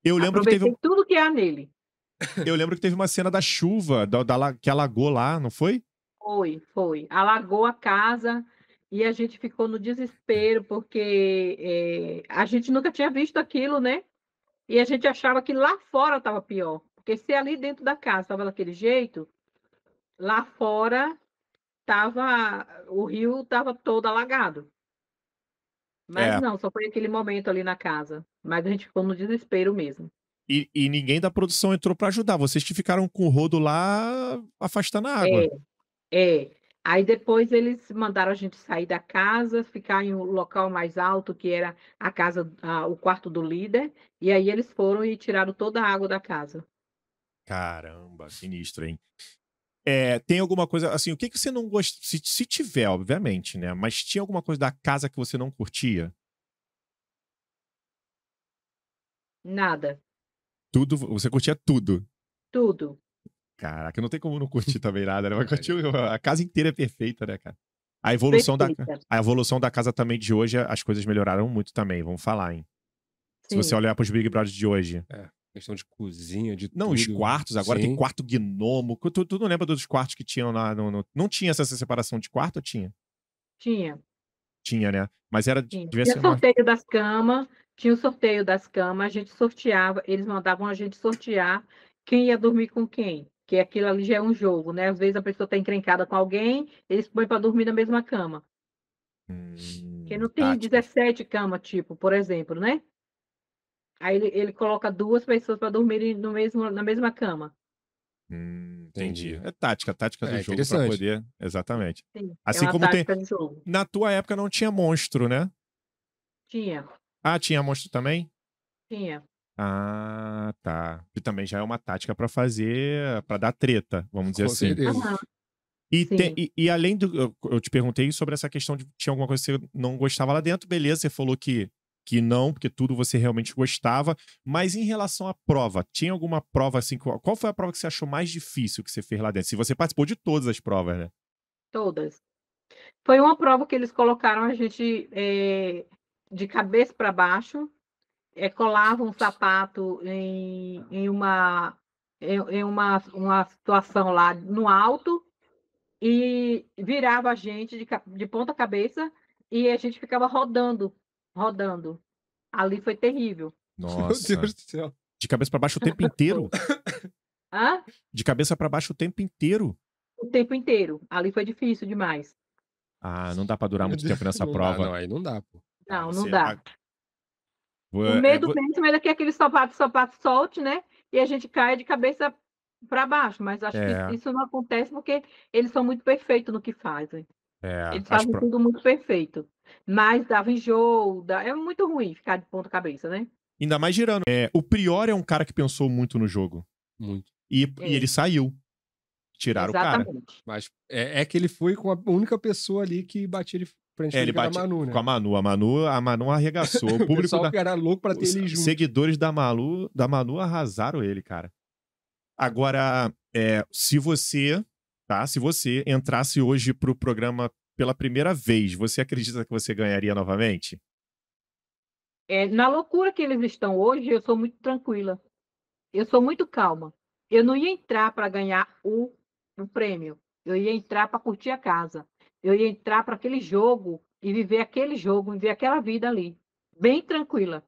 Eu lembro Aproveitei que teve... tudo que há nele. Eu lembro que teve uma cena da chuva, da, da, que alagou lá, não foi? Foi, foi. Alagou a casa e a gente ficou no desespero, porque é, a gente nunca tinha visto aquilo, né? E a gente achava que lá fora estava pior. Porque se ali dentro da casa estava daquele jeito, lá fora tava, o rio estava todo alagado. Mas é. não, só foi aquele momento ali na casa. Mas a gente ficou no desespero mesmo. E, e ninguém da produção entrou para ajudar. Vocês que ficaram com o rodo lá afastando a água. É, é. Aí depois eles mandaram a gente sair da casa, ficar em um local mais alto, que era a casa, a, o quarto do líder. E aí eles foram e tiraram toda a água da casa. Caramba, sinistro, hein? É, tem alguma coisa, assim, o que, que você não gostou? Se, se tiver, obviamente, né? Mas tinha alguma coisa da casa que você não curtia? Nada. Tudo, você curtia tudo. Tudo. Caraca, não tem como não curtir também nada, né? a casa inteira é perfeita, né, cara? A evolução, da, a evolução da casa também de hoje, as coisas melhoraram muito também, vamos falar, hein? Sim. Se você olhar para os Big Brothers de hoje, é questão de cozinha, de Não, tudo. os quartos, agora Sim. tem quarto gnomo. Tu, tu, não lembra dos quartos que tinham lá? No, no... Não tinha essa separação de quarto ou tinha? Tinha. Tinha, né? Mas era. Tinha. tinha ser sorteio das camas, tinha o sorteio das camas, a gente sorteava, eles mandavam a gente sortear quem ia dormir com quem. Que aquilo ali já é um jogo, né? Às vezes a pessoa está encrencada com alguém, eles põem para dormir na mesma cama. Hum, Porque não tem tá, 17 tipo... camas, tipo, por exemplo, né? Aí ele, ele coloca duas pessoas para dormirem no mesmo, na mesma cama. Hum, entendi. entendi. É tática, tática do é jogo para poder. Exatamente. Sim, é assim é como tem. Na tua época não tinha monstro, né? Tinha. Ah, tinha monstro também? Tinha. Ah, tá. E também já é uma tática para fazer, para dar treta, vamos dizer Com assim. Uhum. E, te, e, e, além do. Eu te perguntei sobre essa questão de tinha alguma coisa que você não gostava lá dentro, beleza? Você falou que que não, porque tudo você realmente gostava. Mas em relação à prova, tinha alguma prova assim? Qual foi a prova que você achou mais difícil que você fez lá dentro? Se você participou de todas as provas, né? Todas. Foi uma prova que eles colocaram a gente é, de cabeça para baixo, é, colavam um sapato em, em uma em uma, uma situação lá no alto e virava a gente de, de ponta cabeça e a gente ficava rodando rodando. Ali foi terrível. Nossa. Meu Deus do céu. De cabeça para baixo o tempo inteiro. Hã? De cabeça para baixo o tempo inteiro. O tempo inteiro. Ali foi difícil demais. Ah, não dá para durar muito tempo nessa não prova. Dá, não, aí não dá, pô. Não, não Você dá. O é, medo mesmo era é que aquele sapato, sapato solte, né? E a gente caia de cabeça para baixo. Mas acho é. que isso não acontece porque eles são muito perfeitos no que fazem. É, Eles fazem pro- tudo muito perfeito. Mas dava enjoo, é muito ruim ficar de ponta cabeça, né? Ainda mais girando. É, o Prior é um cara que pensou muito no jogo. Muito. E, e é. ele saiu. Tiraram o cara. Exatamente. Mas é, é que ele foi com a única pessoa ali que batia de frente É, ele com a Manu, né? com a Manu. A Manu, a Manu arregaçou. O público da, era louco pra ter os ele junto. seguidores da Malu, da Manu arrasaram ele, cara. Agora, é, se você Tá? Se você entrasse hoje para o programa pela primeira vez, você acredita que você ganharia novamente? É, na loucura que eles estão hoje, eu sou muito tranquila. Eu sou muito calma. Eu não ia entrar para ganhar o, o prêmio. Eu ia entrar para curtir a casa. Eu ia entrar para aquele jogo e viver aquele jogo, viver aquela vida ali, bem tranquila,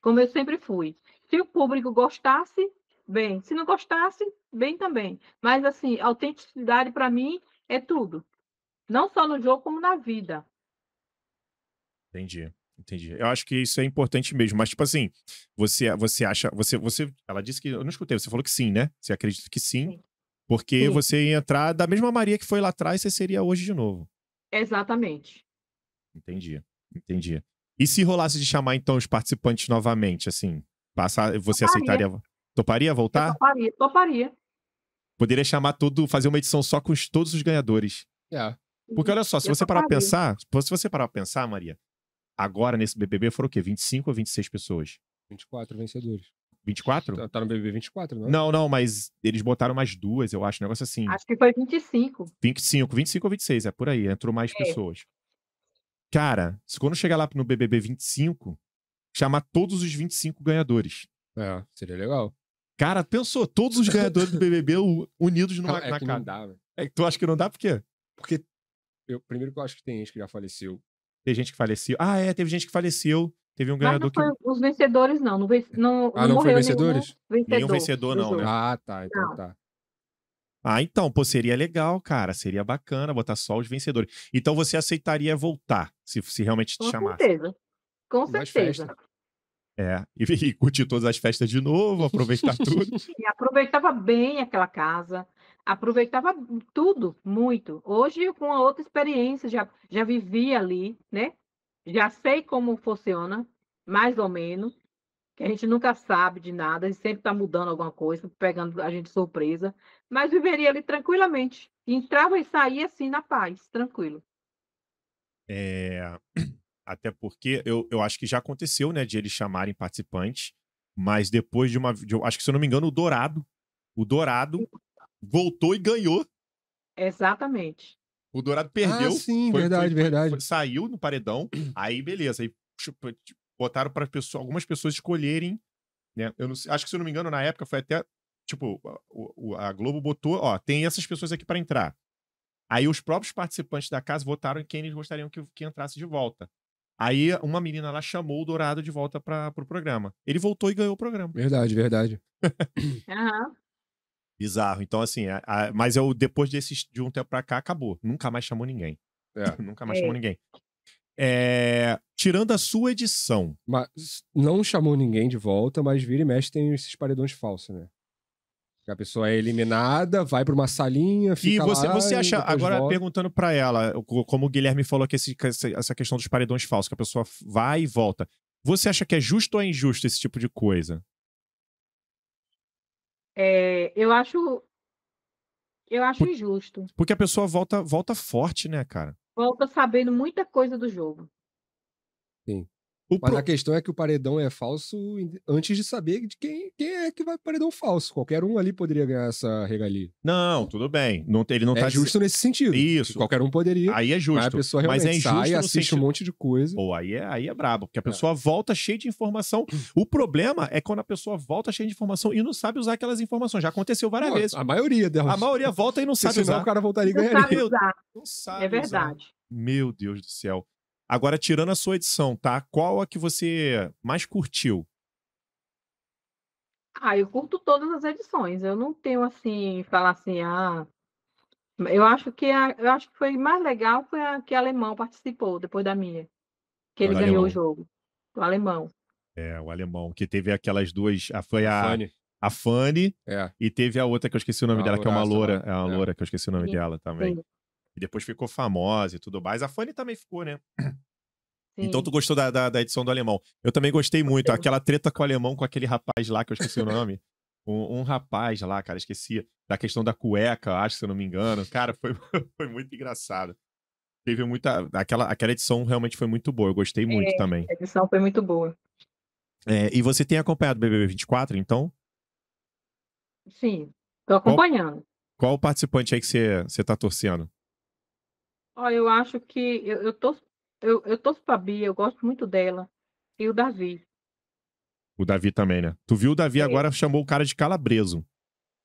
como eu sempre fui. Se o público gostasse, bem. Se não gostasse, bem também. Mas, assim, autenticidade para mim é tudo. Não só no jogo, como na vida. Entendi. Entendi. Eu acho que isso é importante mesmo. Mas, tipo assim, você, você acha. Você, você, ela disse que. Eu não escutei, você falou que sim, né? Você acredita que sim. sim. Porque sim. você ia entrar da mesma Maria que foi lá atrás, você seria hoje de novo. Exatamente. Entendi. Entendi. E se rolasse de chamar, então, os participantes novamente, assim? Passar, você aceitaria. Toparia voltar? Eu toparia, toparia. Poderia chamar tudo, fazer uma edição só com os, todos os ganhadores. É. Porque olha só, se eu você toparia. parar pra pensar, se você parar pra pensar, Maria, agora nesse BBB foram o quê? 25 ou 26 pessoas? 24 vencedores. 24? Tá, no BBB 24, não Não, não, mas eles botaram mais duas, eu acho, um negócio assim. Acho que foi 25. 25, 25 ou 26, é por aí, entrou mais é. pessoas. Cara, se quando chegar lá no BBB 25, chamar todos os 25 ganhadores. É, seria legal. Cara, pensou, todos os ganhadores do BBB unidos numa, é na que cara. Não dá, É que tu acha que não dá por quê? Porque, eu, primeiro que eu acho que tem gente que já faleceu. Tem gente que faleceu. Ah, é, teve gente que faleceu. Teve um ganhador que. Os vencedores não. não, não ah, não, não foi vencedores? Nenhum vencedor, vencedor não, né? Ah, tá. Então não. tá. Ah, então, pô, seria legal, cara. Seria bacana botar só os vencedores. Então você aceitaria voltar, se, se realmente te Com chamasse? Com certeza. Com certeza. É, e, e curtir todas as festas de novo, aproveitar tudo. E aproveitava bem aquela casa, aproveitava tudo, muito. Hoje, com a outra experiência, já, já vivi ali, né? Já sei como funciona, mais ou menos, que a gente nunca sabe de nada, e sempre está mudando alguma coisa, pegando a gente surpresa, mas viveria ali tranquilamente. Entrava e saía assim, na paz, tranquilo. É... Até porque eu, eu acho que já aconteceu, né, de eles chamarem participantes, mas depois de uma. De, acho que, se eu não me engano, o Dourado. O Dourado voltou e ganhou. Exatamente. O Dourado ah, perdeu. Ah, sim, foi, verdade, foi, foi, verdade. saiu no paredão. Aí, beleza. Aí tipo, tipo, botaram para pessoa, algumas pessoas escolherem. Né? Eu não, acho que, se eu não me engano, na época foi até. Tipo, a Globo botou, ó, tem essas pessoas aqui para entrar. Aí os próprios participantes da casa votaram em quem eles gostariam que, que entrasse de volta. Aí uma menina lá chamou o Dourado de volta para o pro programa. Ele voltou e ganhou o programa. Verdade, verdade. uhum. Bizarro. Então, assim, a, a, mas eu, depois desse, de um tempo pra cá, acabou. Nunca mais chamou ninguém. É. Nunca mais é. chamou ninguém. É, tirando a sua edição. Mas não chamou ninguém de volta, mas vira e mexe tem esses paredões falsos, né? A pessoa é eliminada, vai para uma salinha, fica e você, lá. Você acha, agora volta. perguntando para ela, como o Guilherme falou que esse, essa questão dos paredões falsos, que a pessoa vai e volta. Você acha que é justo ou é injusto esse tipo de coisa? É, eu acho. Eu acho Por, injusto. Porque a pessoa volta, volta forte, né, cara? Volta sabendo muita coisa do jogo. Sim. O Mas pro... a questão é que o paredão é falso antes de saber de quem, quem é que vai paredão falso. Qualquer um ali poderia ganhar essa regalia. Não, tudo bem. Não, ele não é tá justo se... nesse sentido. Isso. Qualquer um poderia. Aí é justo. Mas a pessoa mas é sai, assiste sentido... um monte de coisa. Pô, aí é, aí é brabo, porque a é. pessoa é. volta cheia de informação. O problema é quando a pessoa volta cheia de informação e não sabe usar aquelas informações. Já aconteceu várias Pô, vezes. A maioria delas. A maioria volta e não sabe senão usar. o cara voltaria e ganharia. Não sabe usar. Não é sabe é verdade. Usar. Meu Deus do céu. Agora, tirando a sua edição, tá? Qual a que você mais curtiu? Ah, eu curto todas as edições. Eu não tenho assim, falar assim, ah. Eu acho que a, eu acho que foi mais legal foi a que o alemão participou depois da minha. Que ele o ganhou alemão. o jogo. O alemão. É, o alemão, que teve aquelas duas. A, foi a. Fanny. A Fanny. É. E teve a outra que eu esqueci o nome a dela, que é uma loura. É uma é. loura que eu esqueci o nome Sim. dela também. Sim. E depois ficou famosa e tudo mais. A Fanny também ficou, né? Sim. Então tu gostou da, da, da, edição do alemão. Eu também gostei muito. Aquela treta com o alemão, com aquele rapaz lá, que eu esqueci o nome. Um, um rapaz lá, cara, esqueci. Da questão da cueca, acho, se eu não me engano. Cara, foi, foi muito engraçado. Teve muita. Aquela, aquela edição realmente foi muito boa. Eu gostei é, muito é, também. A edição foi muito boa. É, e você tem acompanhado o BBB 24, então? Sim, tô acompanhando. Qual, qual participante aí que você tá torcendo? Olha, eu acho que eu, eu eu, eu torço pra Bia, eu gosto muito dela. E o Davi. O Davi também, né? Tu viu o Davi é. agora chamou o cara de calabreso.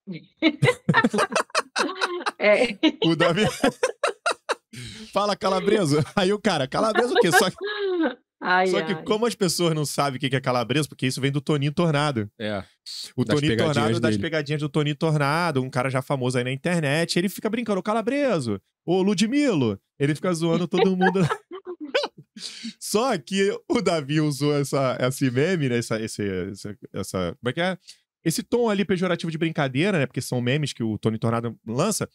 é. O Davi. Fala calabreso. Aí o cara, calabreso o quê? Só que, ai, Só que ai. como as pessoas não sabem o que é calabreso, porque isso vem do Toninho Tornado. É. O das Toninho Tornado dele. das pegadinhas do Toninho Tornado, um cara já famoso aí na internet, ele fica brincando, calabreso, ô Ludmilo. Ele fica zoando todo mundo. Só que o Davi usou essa, esse meme, né? Essa, esse, essa, essa, como é que é? Esse tom ali pejorativo de brincadeira, né? Porque são memes que o Tony Tornado lança.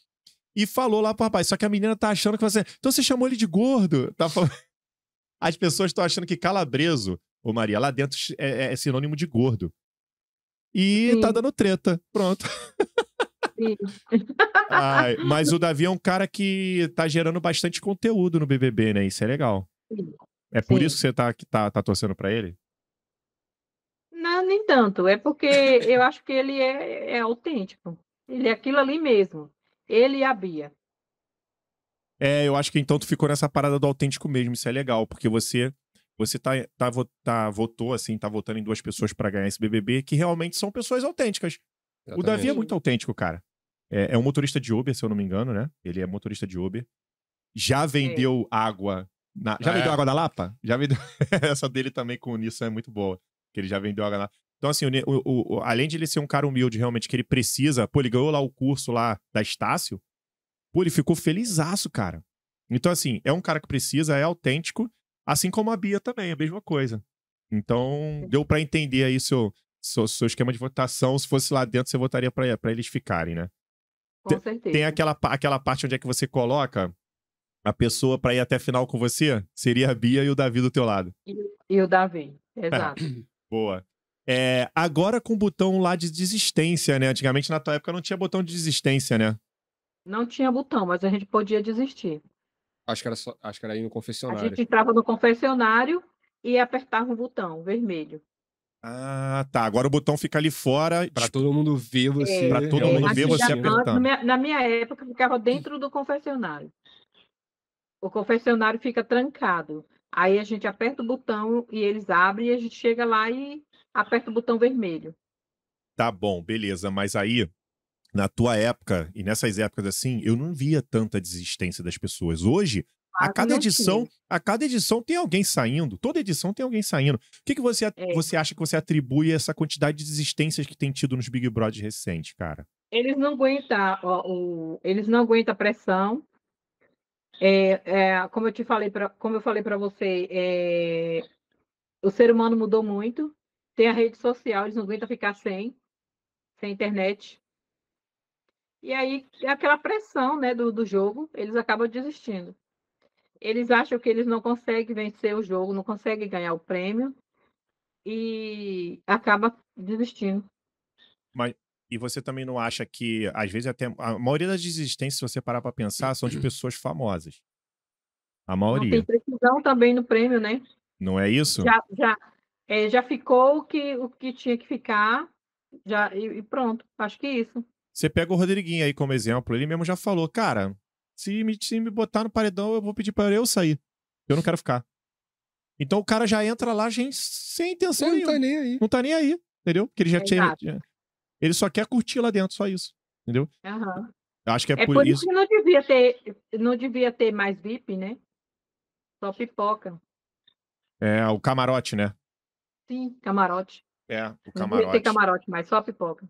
E falou lá pro rapaz. Só que a menina tá achando que você. Então você chamou ele de gordo. Tá falando... As pessoas estão achando que calabreso, ô Maria, lá dentro é, é, é sinônimo de gordo. E tá Sim. tá dando treta. Pronto. Ai, mas o Davi é um cara que tá gerando bastante conteúdo no BBB, né? Isso é legal. Sim. É por Sim. isso que você tá, tá, tá torcendo para ele? Não, nem tanto. É porque eu acho que ele é, é autêntico. Ele é aquilo ali mesmo. Ele e a Bia. É, eu acho que então tu ficou nessa parada do autêntico mesmo. Isso é legal, porque você você tá, tá, tá votou assim, tá votando em duas pessoas para ganhar esse BBB que realmente são pessoas autênticas. o Davi é muito autêntico, cara. É, é, um motorista de Uber, se eu não me engano, né? Ele é motorista de Uber. Já vendeu Sim. água. Na... Já é. vendeu água da Lapa? Já vendeu. Essa dele também com o Nissan é muito boa. Que ele já vendeu água na Então, assim, o, o, o, além de ele ser um cara humilde, realmente, que ele precisa, pô, ele ganhou lá o curso lá da Estácio, pô, ele ficou felizaço, cara. Então, assim, é um cara que precisa, é autêntico, assim como a Bia também, a mesma coisa. Então, deu para entender aí seu, seu, seu, esquema de votação. Se fosse lá dentro, você votaria para eles ficarem, né? Com tem, certeza. Tem aquela, aquela parte onde é que você coloca a pessoa para ir até a final com você? Seria a Bia e o Davi do teu lado. E, e o Davi, exato. Boa. É, agora com o botão lá de desistência, né? Antigamente na tua época não tinha botão de desistência, né? Não tinha botão, mas a gente podia desistir. Acho que era, só, acho que era ir no confessionário. A gente entrava no confessionário e apertava o botão vermelho. Ah, tá. Agora o botão fica ali fora. Pra todo mundo ver você. É. Pra todo é. mundo ver você apertando. Na minha, na minha época, ficava dentro do confessionário. O confessionário fica trancado. Aí a gente aperta o botão e eles abrem e a gente chega lá e aperta o botão vermelho. Tá bom, beleza. Mas aí, na tua época e nessas épocas assim, eu não via tanta desistência das pessoas. Hoje, a cada edição, a cada edição tem alguém saindo. Toda edição tem alguém saindo. O que, que você, é. você acha que você atribui essa quantidade de desistências que tem tido nos Big Brother recente, cara? Eles não aguentam, ó, o, eles não aguentam a pressão. É, é, como eu te falei, pra, como eu falei para você, é, o ser humano mudou muito. Tem a rede social, eles não aguentam ficar sem, sem internet. E aí, é aquela pressão né, do, do jogo, eles acabam desistindo eles acham que eles não conseguem vencer o jogo, não conseguem ganhar o prêmio e acaba desistindo. Mas, e você também não acha que, às vezes, até a maioria das desistências, se você parar para pensar, são de uhum. pessoas famosas. A maioria. Não tem precisão também no prêmio, né? Não é isso? Já, já, é, já ficou o que, o que tinha que ficar já e, e pronto. Acho que é isso. Você pega o Rodriguinho aí como exemplo, ele mesmo já falou, cara, se me, se me botar no paredão, eu vou pedir para eu sair. Eu não quero ficar. Então o cara já entra lá gente, sem intenção ele nenhuma. Não tá nem aí. Não tá nem aí, entendeu? Porque ele já é tinha. Ele só quer curtir lá dentro, só isso. Entendeu? Uhum. Acho que é, é por, por isso. que não devia, ter, não devia ter mais VIP, né? Só pipoca. É, o camarote, né? Sim, camarote. É, o camarote. Não tem camarote, mas só pipoca.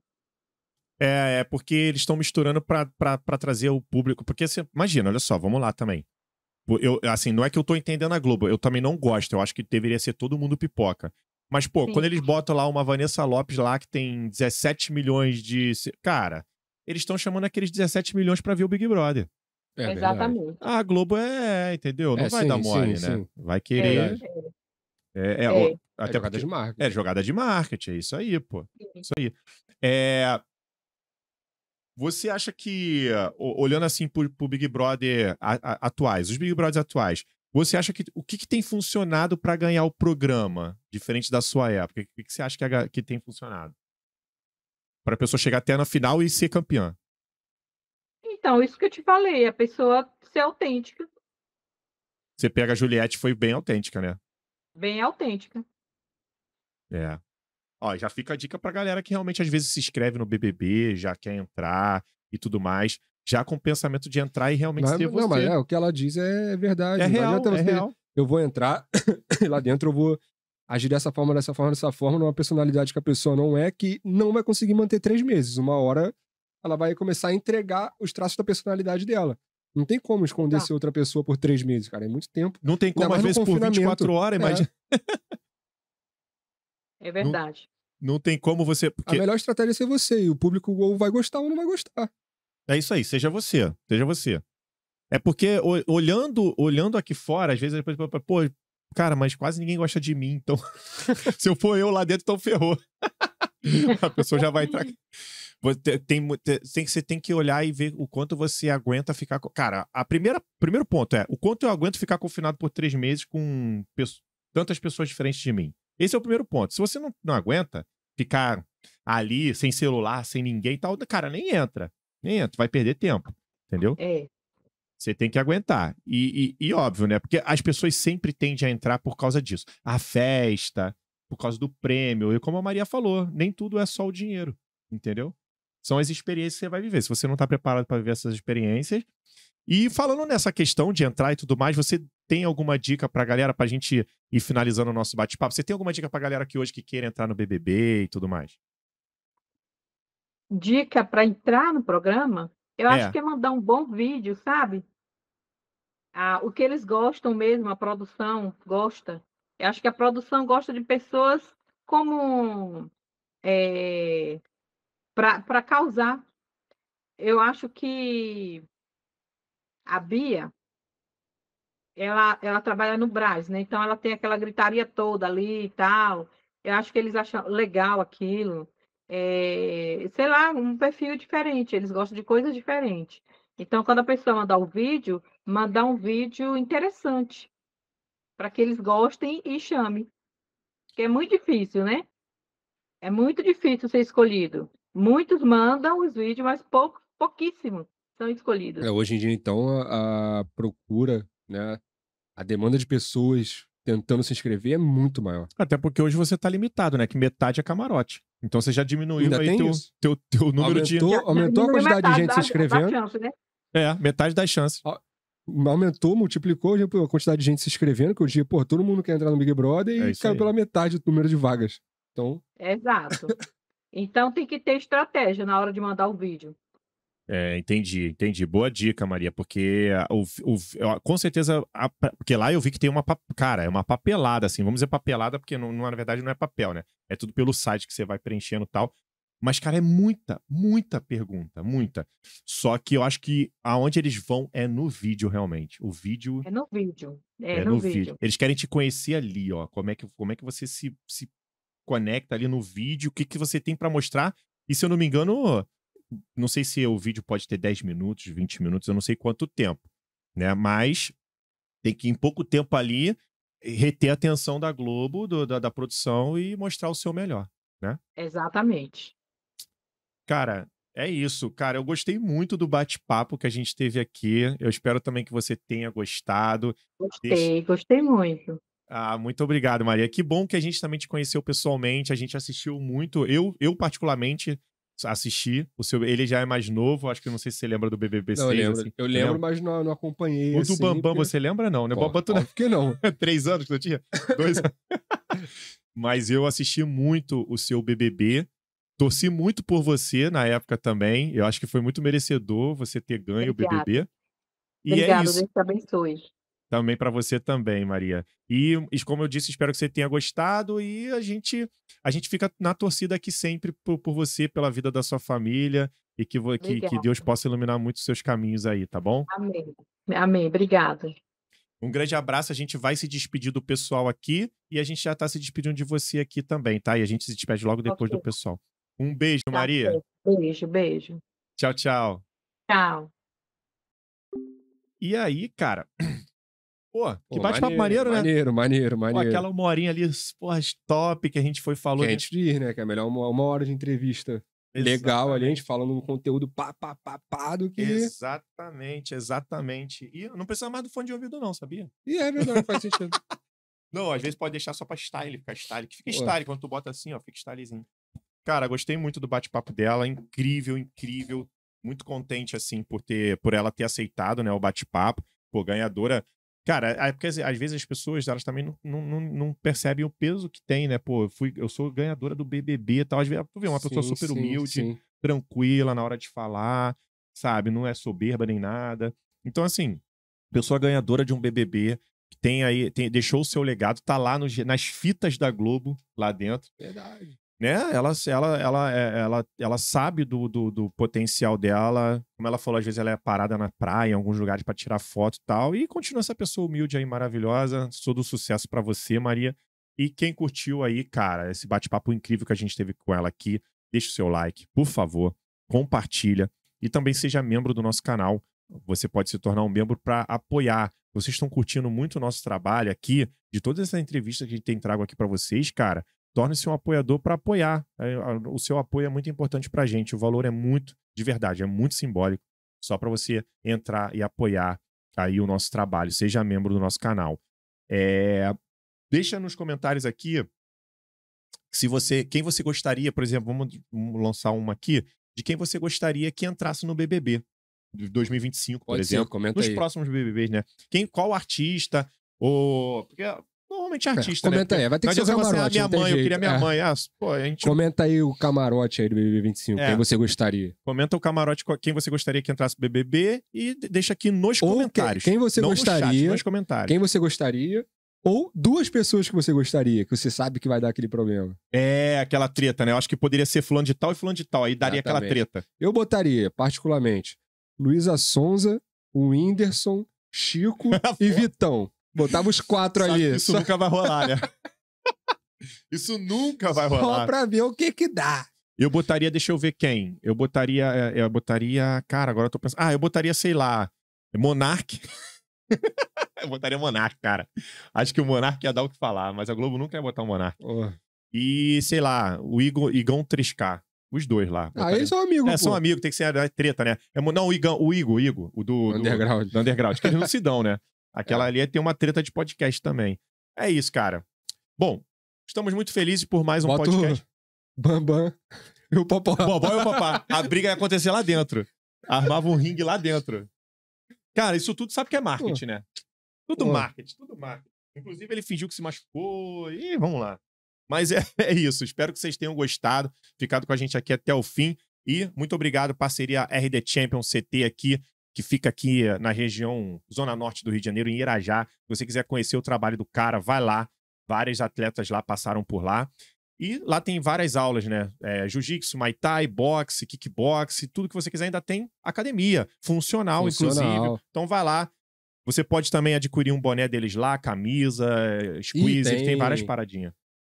É, é porque eles estão misturando para trazer o público. Porque, assim, imagina, olha só, vamos lá também. Eu, assim, não é que eu tô entendendo a Globo, eu também não gosto, eu acho que deveria ser todo mundo pipoca. Mas, pô, Sim. quando eles botam lá uma Vanessa Lopes lá que tem 17 milhões de. Cara, eles estão chamando aqueles 17 milhões para ver o Big Brother. É Exatamente. Ah, a Globo é, é entendeu? Não é, vai sim, dar mole, sim, né? Sim. Vai é, querer. É, é, é, é, até é jogada porque... de marketing. É jogada de marketing, é isso aí, pô. Isso aí. É, você acha que, olhando assim para o Big Brother atuais, os Big Brothers atuais, você acha que o que, que tem funcionado para ganhar o programa, diferente da sua época? O que, que você acha que, que tem funcionado? Para a pessoa chegar até na final e ser campeã. Então, isso que eu te falei, a pessoa ser autêntica. Você pega a Juliette, foi bem autêntica, né? Bem autêntica. É. Ó, já fica a dica pra galera que realmente às vezes se inscreve no BBB, já quer entrar e tudo mais, já com o pensamento de entrar e realmente não, ser não, você. Não, mas é, o que ela diz é verdade. É real, é real. Eu vou entrar, lá dentro eu vou agir dessa forma, dessa forma, dessa forma, numa personalidade que a pessoa não é, que não vai conseguir manter três meses. Uma hora ela vai começar a entregar os traços da personalidade dela. Não tem como esconder-se tá. outra pessoa por três meses, cara. É muito tempo. Não tem como, às vezes, por 24 horas, é. imagina. É. É verdade. Não, não tem como você. Porque... A melhor estratégia é ser você, e o público ou vai gostar ou não vai gostar. É isso aí, seja você, seja você. É porque olhando, olhando aqui fora, às vezes depois, pô, cara, mas quase ninguém gosta de mim, então se eu for eu lá dentro, então ferrou. a pessoa já vai entrar. Você tem, tem, você tem que olhar e ver o quanto você aguenta ficar. Cara, a primeira primeiro ponto é o quanto eu aguento ficar confinado por três meses com tantas pessoas diferentes de mim. Esse é o primeiro ponto. Se você não, não aguenta ficar ali sem celular, sem ninguém e tal, cara, nem entra. Nem entra, vai perder tempo. Entendeu? É. Você tem que aguentar. E, e, e, óbvio, né? Porque as pessoas sempre tendem a entrar por causa disso. A festa, por causa do prêmio. E como a Maria falou, nem tudo é só o dinheiro. Entendeu? São as experiências que você vai viver. Se você não está preparado para viver essas experiências. E falando nessa questão de entrar e tudo mais, você tem alguma dica pra galera, pra gente ir finalizando o nosso bate-papo? Você tem alguma dica pra galera que hoje que queira entrar no BBB e tudo mais? Dica para entrar no programa? Eu é. acho que é mandar um bom vídeo, sabe? Ah, o que eles gostam mesmo, a produção gosta. Eu acho que a produção gosta de pessoas como é, para causar. Eu acho que a Bia, ela, ela trabalha no Brás, né? Então ela tem aquela gritaria toda ali e tal. Eu acho que eles acham legal aquilo. É, sei lá, um perfil diferente, eles gostam de coisas diferentes. Então, quando a pessoa mandar o um vídeo, mandar um vídeo interessante para que eles gostem e chamem Porque é muito difícil, né? É muito difícil ser escolhido. Muitos mandam os vídeos, mas pouco, pouquíssimos são escolhidos. É, hoje em dia, então, a, a procura né? A demanda de pessoas tentando se inscrever é muito maior. Até porque hoje você está limitado, né? Que metade é camarote. Então você já diminuiu Ainda aí teu, teu, teu, número aumentou, de... Aumentou a quantidade de gente da, se inscrevendo. chance, né? É, metade das chances. Aumentou, multiplicou a quantidade de gente se inscrevendo, que eu dia, pô, todo mundo quer entrar no Big Brother e é caiu aí. pela metade do número de vagas. Então... Exato. então tem que ter estratégia na hora de mandar o vídeo. É, entendi, entendi. Boa dica, Maria, porque o, o, com certeza, a, porque lá eu vi que tem uma, cara, é uma papelada, assim, vamos dizer papelada, porque não, na verdade não é papel, né? É tudo pelo site que você vai preenchendo e tal. Mas, cara, é muita, muita pergunta, muita. Só que eu acho que aonde eles vão é no vídeo, realmente. O vídeo. É no vídeo. É, é no, no vídeo. vídeo. Eles querem te conhecer ali, ó. Como é que, como é que você se, se conecta ali no vídeo, o que, que você tem para mostrar. E se eu não me engano, não sei se o vídeo pode ter 10 minutos, 20 minutos, eu não sei quanto tempo, né? Mas tem que, em pouco tempo ali, reter a atenção da Globo, do, da, da produção e mostrar o seu melhor, né? Exatamente. Cara, é isso, cara. Eu gostei muito do bate-papo que a gente teve aqui. Eu espero também que você tenha gostado. Gostei, gostei muito. Ah, muito obrigado, Maria. Que bom que a gente também te conheceu pessoalmente. A gente assistiu muito. Eu, eu particularmente, assistir. O seu, ele já é mais novo, acho que não sei se você lembra do BBB 6. Eu lembro, assim. eu lembro mas não, não acompanhei. O do assim, Bambam, porque... você lembra? Não, né? Pô, Bambam, tu... Por que não? Três anos que eu tinha? Dois Mas eu assisti muito o seu BBB. Torci muito por você na época também. Eu acho que foi muito merecedor você ter ganho Obrigada. o BBB. E Obrigado, é isso. Deus te abençoe. Também para você também, Maria. E como eu disse, espero que você tenha gostado e a gente a gente fica na torcida aqui sempre por, por você, pela vida da sua família e que, que, que Deus possa iluminar muito os seus caminhos aí, tá bom? Amém. Amém. Obrigada. Um grande abraço, a gente vai se despedir do pessoal aqui e a gente já está se despedindo de você aqui também, tá? E a gente se despede logo depois okay. do pessoal. Um beijo, tá, Maria. Beijo, beijo. Tchau, tchau. Tchau. E aí, cara, Pô, que bate-papo maneiro, maneiro, né? Maneiro, maneiro, maneiro. Pô, aquela uma horinha ali, porra, top que a gente foi falando. Que a gente diz, né? Que é melhor uma, uma hora de entrevista Exatamente. legal ali, a gente falando um conteúdo pá, pá, pá, pá do que. Exatamente, exatamente. E não precisa mais do fone de ouvido, não, sabia? E é verdade, faz sentido. não, às vezes pode deixar só pra style, ficar style. Que fica Pô. style quando tu bota assim, ó, fica stylezinho. Cara, gostei muito do bate-papo dela, incrível, incrível. Muito contente, assim, por ter por ela ter aceitado, né, o bate-papo. Pô, ganhadora Cara, porque assim, às vezes as pessoas, elas também não, não, não, percebem o peso que tem, né? Pô, eu, fui, eu sou ganhadora do BBB e tal. Às vezes, tu vê, uma sim, pessoa super sim, humilde, sim. tranquila na hora de falar, sabe? Não é soberba nem nada. Então, assim, pessoa ganhadora de um BBB, que tem aí, tem, deixou o seu legado, tá lá no, nas fitas da Globo, lá dentro. Verdade né? Ela, ela, ela, é, ela, ela sabe do, do, do, potencial dela. Como ela falou, às vezes ela é parada na praia, em alguns lugares para tirar foto e tal. E continua essa pessoa humilde aí, maravilhosa. Todo sucesso para você, Maria. E quem curtiu aí, cara, esse bate-papo incrível que a gente teve com ela aqui, deixa o seu like, por favor, compartilha e também seja membro do nosso canal. Você pode se tornar um membro para apoiar. Vocês estão curtindo muito o nosso trabalho aqui, de todas essas entrevistas que a gente tem trago aqui para vocês, cara torne-se um apoiador para apoiar. É, o seu apoio é muito importante para a gente. O valor é muito, de verdade, é muito simbólico. Só para você entrar e apoiar aí o nosso trabalho. Seja membro do nosso canal. É... Deixa nos comentários aqui se você, quem você gostaria, por exemplo, vamos lançar uma aqui, de quem você gostaria que entrasse no BBB 2025, Pode por ser, exemplo, nos aí. próximos BBBs, né? Quem, qual artista, ou porque é, artista, é, comenta né? aí, vai ter que ser o camarote. Você, ah, minha mãe, eu queria minha é. mãe. Ah, pô, a gente... Comenta aí o camarote aí do BBB 25, é. quem você gostaria. Comenta o camarote com quem você gostaria que entrasse BBB e deixa aqui nos Ou comentários. Quem, você Não gostaria. No chat, nos comentários. Quem você gostaria ou duas pessoas que você gostaria, que você sabe que vai dar aquele problema. É, aquela treta, né? Eu acho que poderia ser fulano de tal e fulano de tal, aí daria aquela treta. Eu botaria, particularmente, Luísa Sonza, o Whindersson, Chico ah, e Vitão. Botava os quatro ali. Isso só... nunca vai rolar, né? isso nunca vai rolar. Só pra ver o que que dá. Eu botaria, deixa eu ver quem. Eu botaria, é, eu botaria, cara, agora eu tô pensando. Ah, eu botaria, sei lá, Monark. eu botaria Monark, cara. Acho que o Monark ia dar o que falar, mas a Globo nunca ia botar o Monark. Oh. E, sei lá, o Igor, Igão 3K. Os dois lá. Botaria. Ah, eles são amigos. É, pô. são amigos, tem que ser a é treta, né? É, não, o Igor, o Igor, o Igor, o do. Underground. Do, do underground, que eles não se dão, né? Aquela é. ali tem uma treta de podcast também. É isso, cara. Bom, estamos muito felizes por mais um Bota podcast. O... Bambam e o Popó. Bobó e o papá A briga ia acontecer lá dentro. Armava um ringue lá dentro. Cara, isso tudo sabe que é marketing, né? Tudo Pô. marketing, tudo marketing. Inclusive, ele fingiu que se machucou e vamos lá. Mas é, é isso. Espero que vocês tenham gostado, ficado com a gente aqui até o fim. E muito obrigado, parceria RD Champion CT aqui que fica aqui eh, na região Zona Norte do Rio de Janeiro, em Irajá. Se você quiser conhecer o trabalho do cara, vai lá. Várias atletas lá passaram por lá. E lá tem várias aulas, né? É, Jiu-jitsu, Muay Thai, boxe, kickboxe, tudo que você quiser. Ainda tem academia, funcional, funcional. inclusive. Então vai lá. Você pode também adquirir um boné deles lá, camisa, eh, squeezer, tem... tem várias paradinhas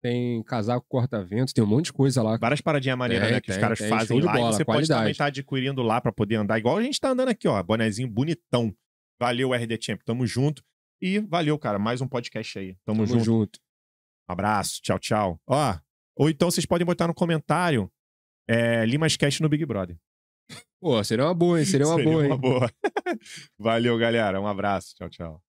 tem casaco corta-vento, tem um monte de coisa lá. Várias paradinhas maneiras, né? Que os caras tem, fazem lá. Bola, você qualidade. pode também estar tá adquirindo lá para poder andar. Igual a gente tá andando aqui, ó. Bonezinho bonitão. Valeu, RD Champ. Tamo junto. E valeu, cara. Mais um podcast aí. Tamo, Tamo junto. junto. Um abraço. Tchau, tchau. Ó, ou então vocês podem botar no comentário é, Limascast no Big Brother. Pô, seria uma boa, hein? Seria uma seria boa, uma hein? boa. valeu, galera. Um abraço. Tchau, tchau.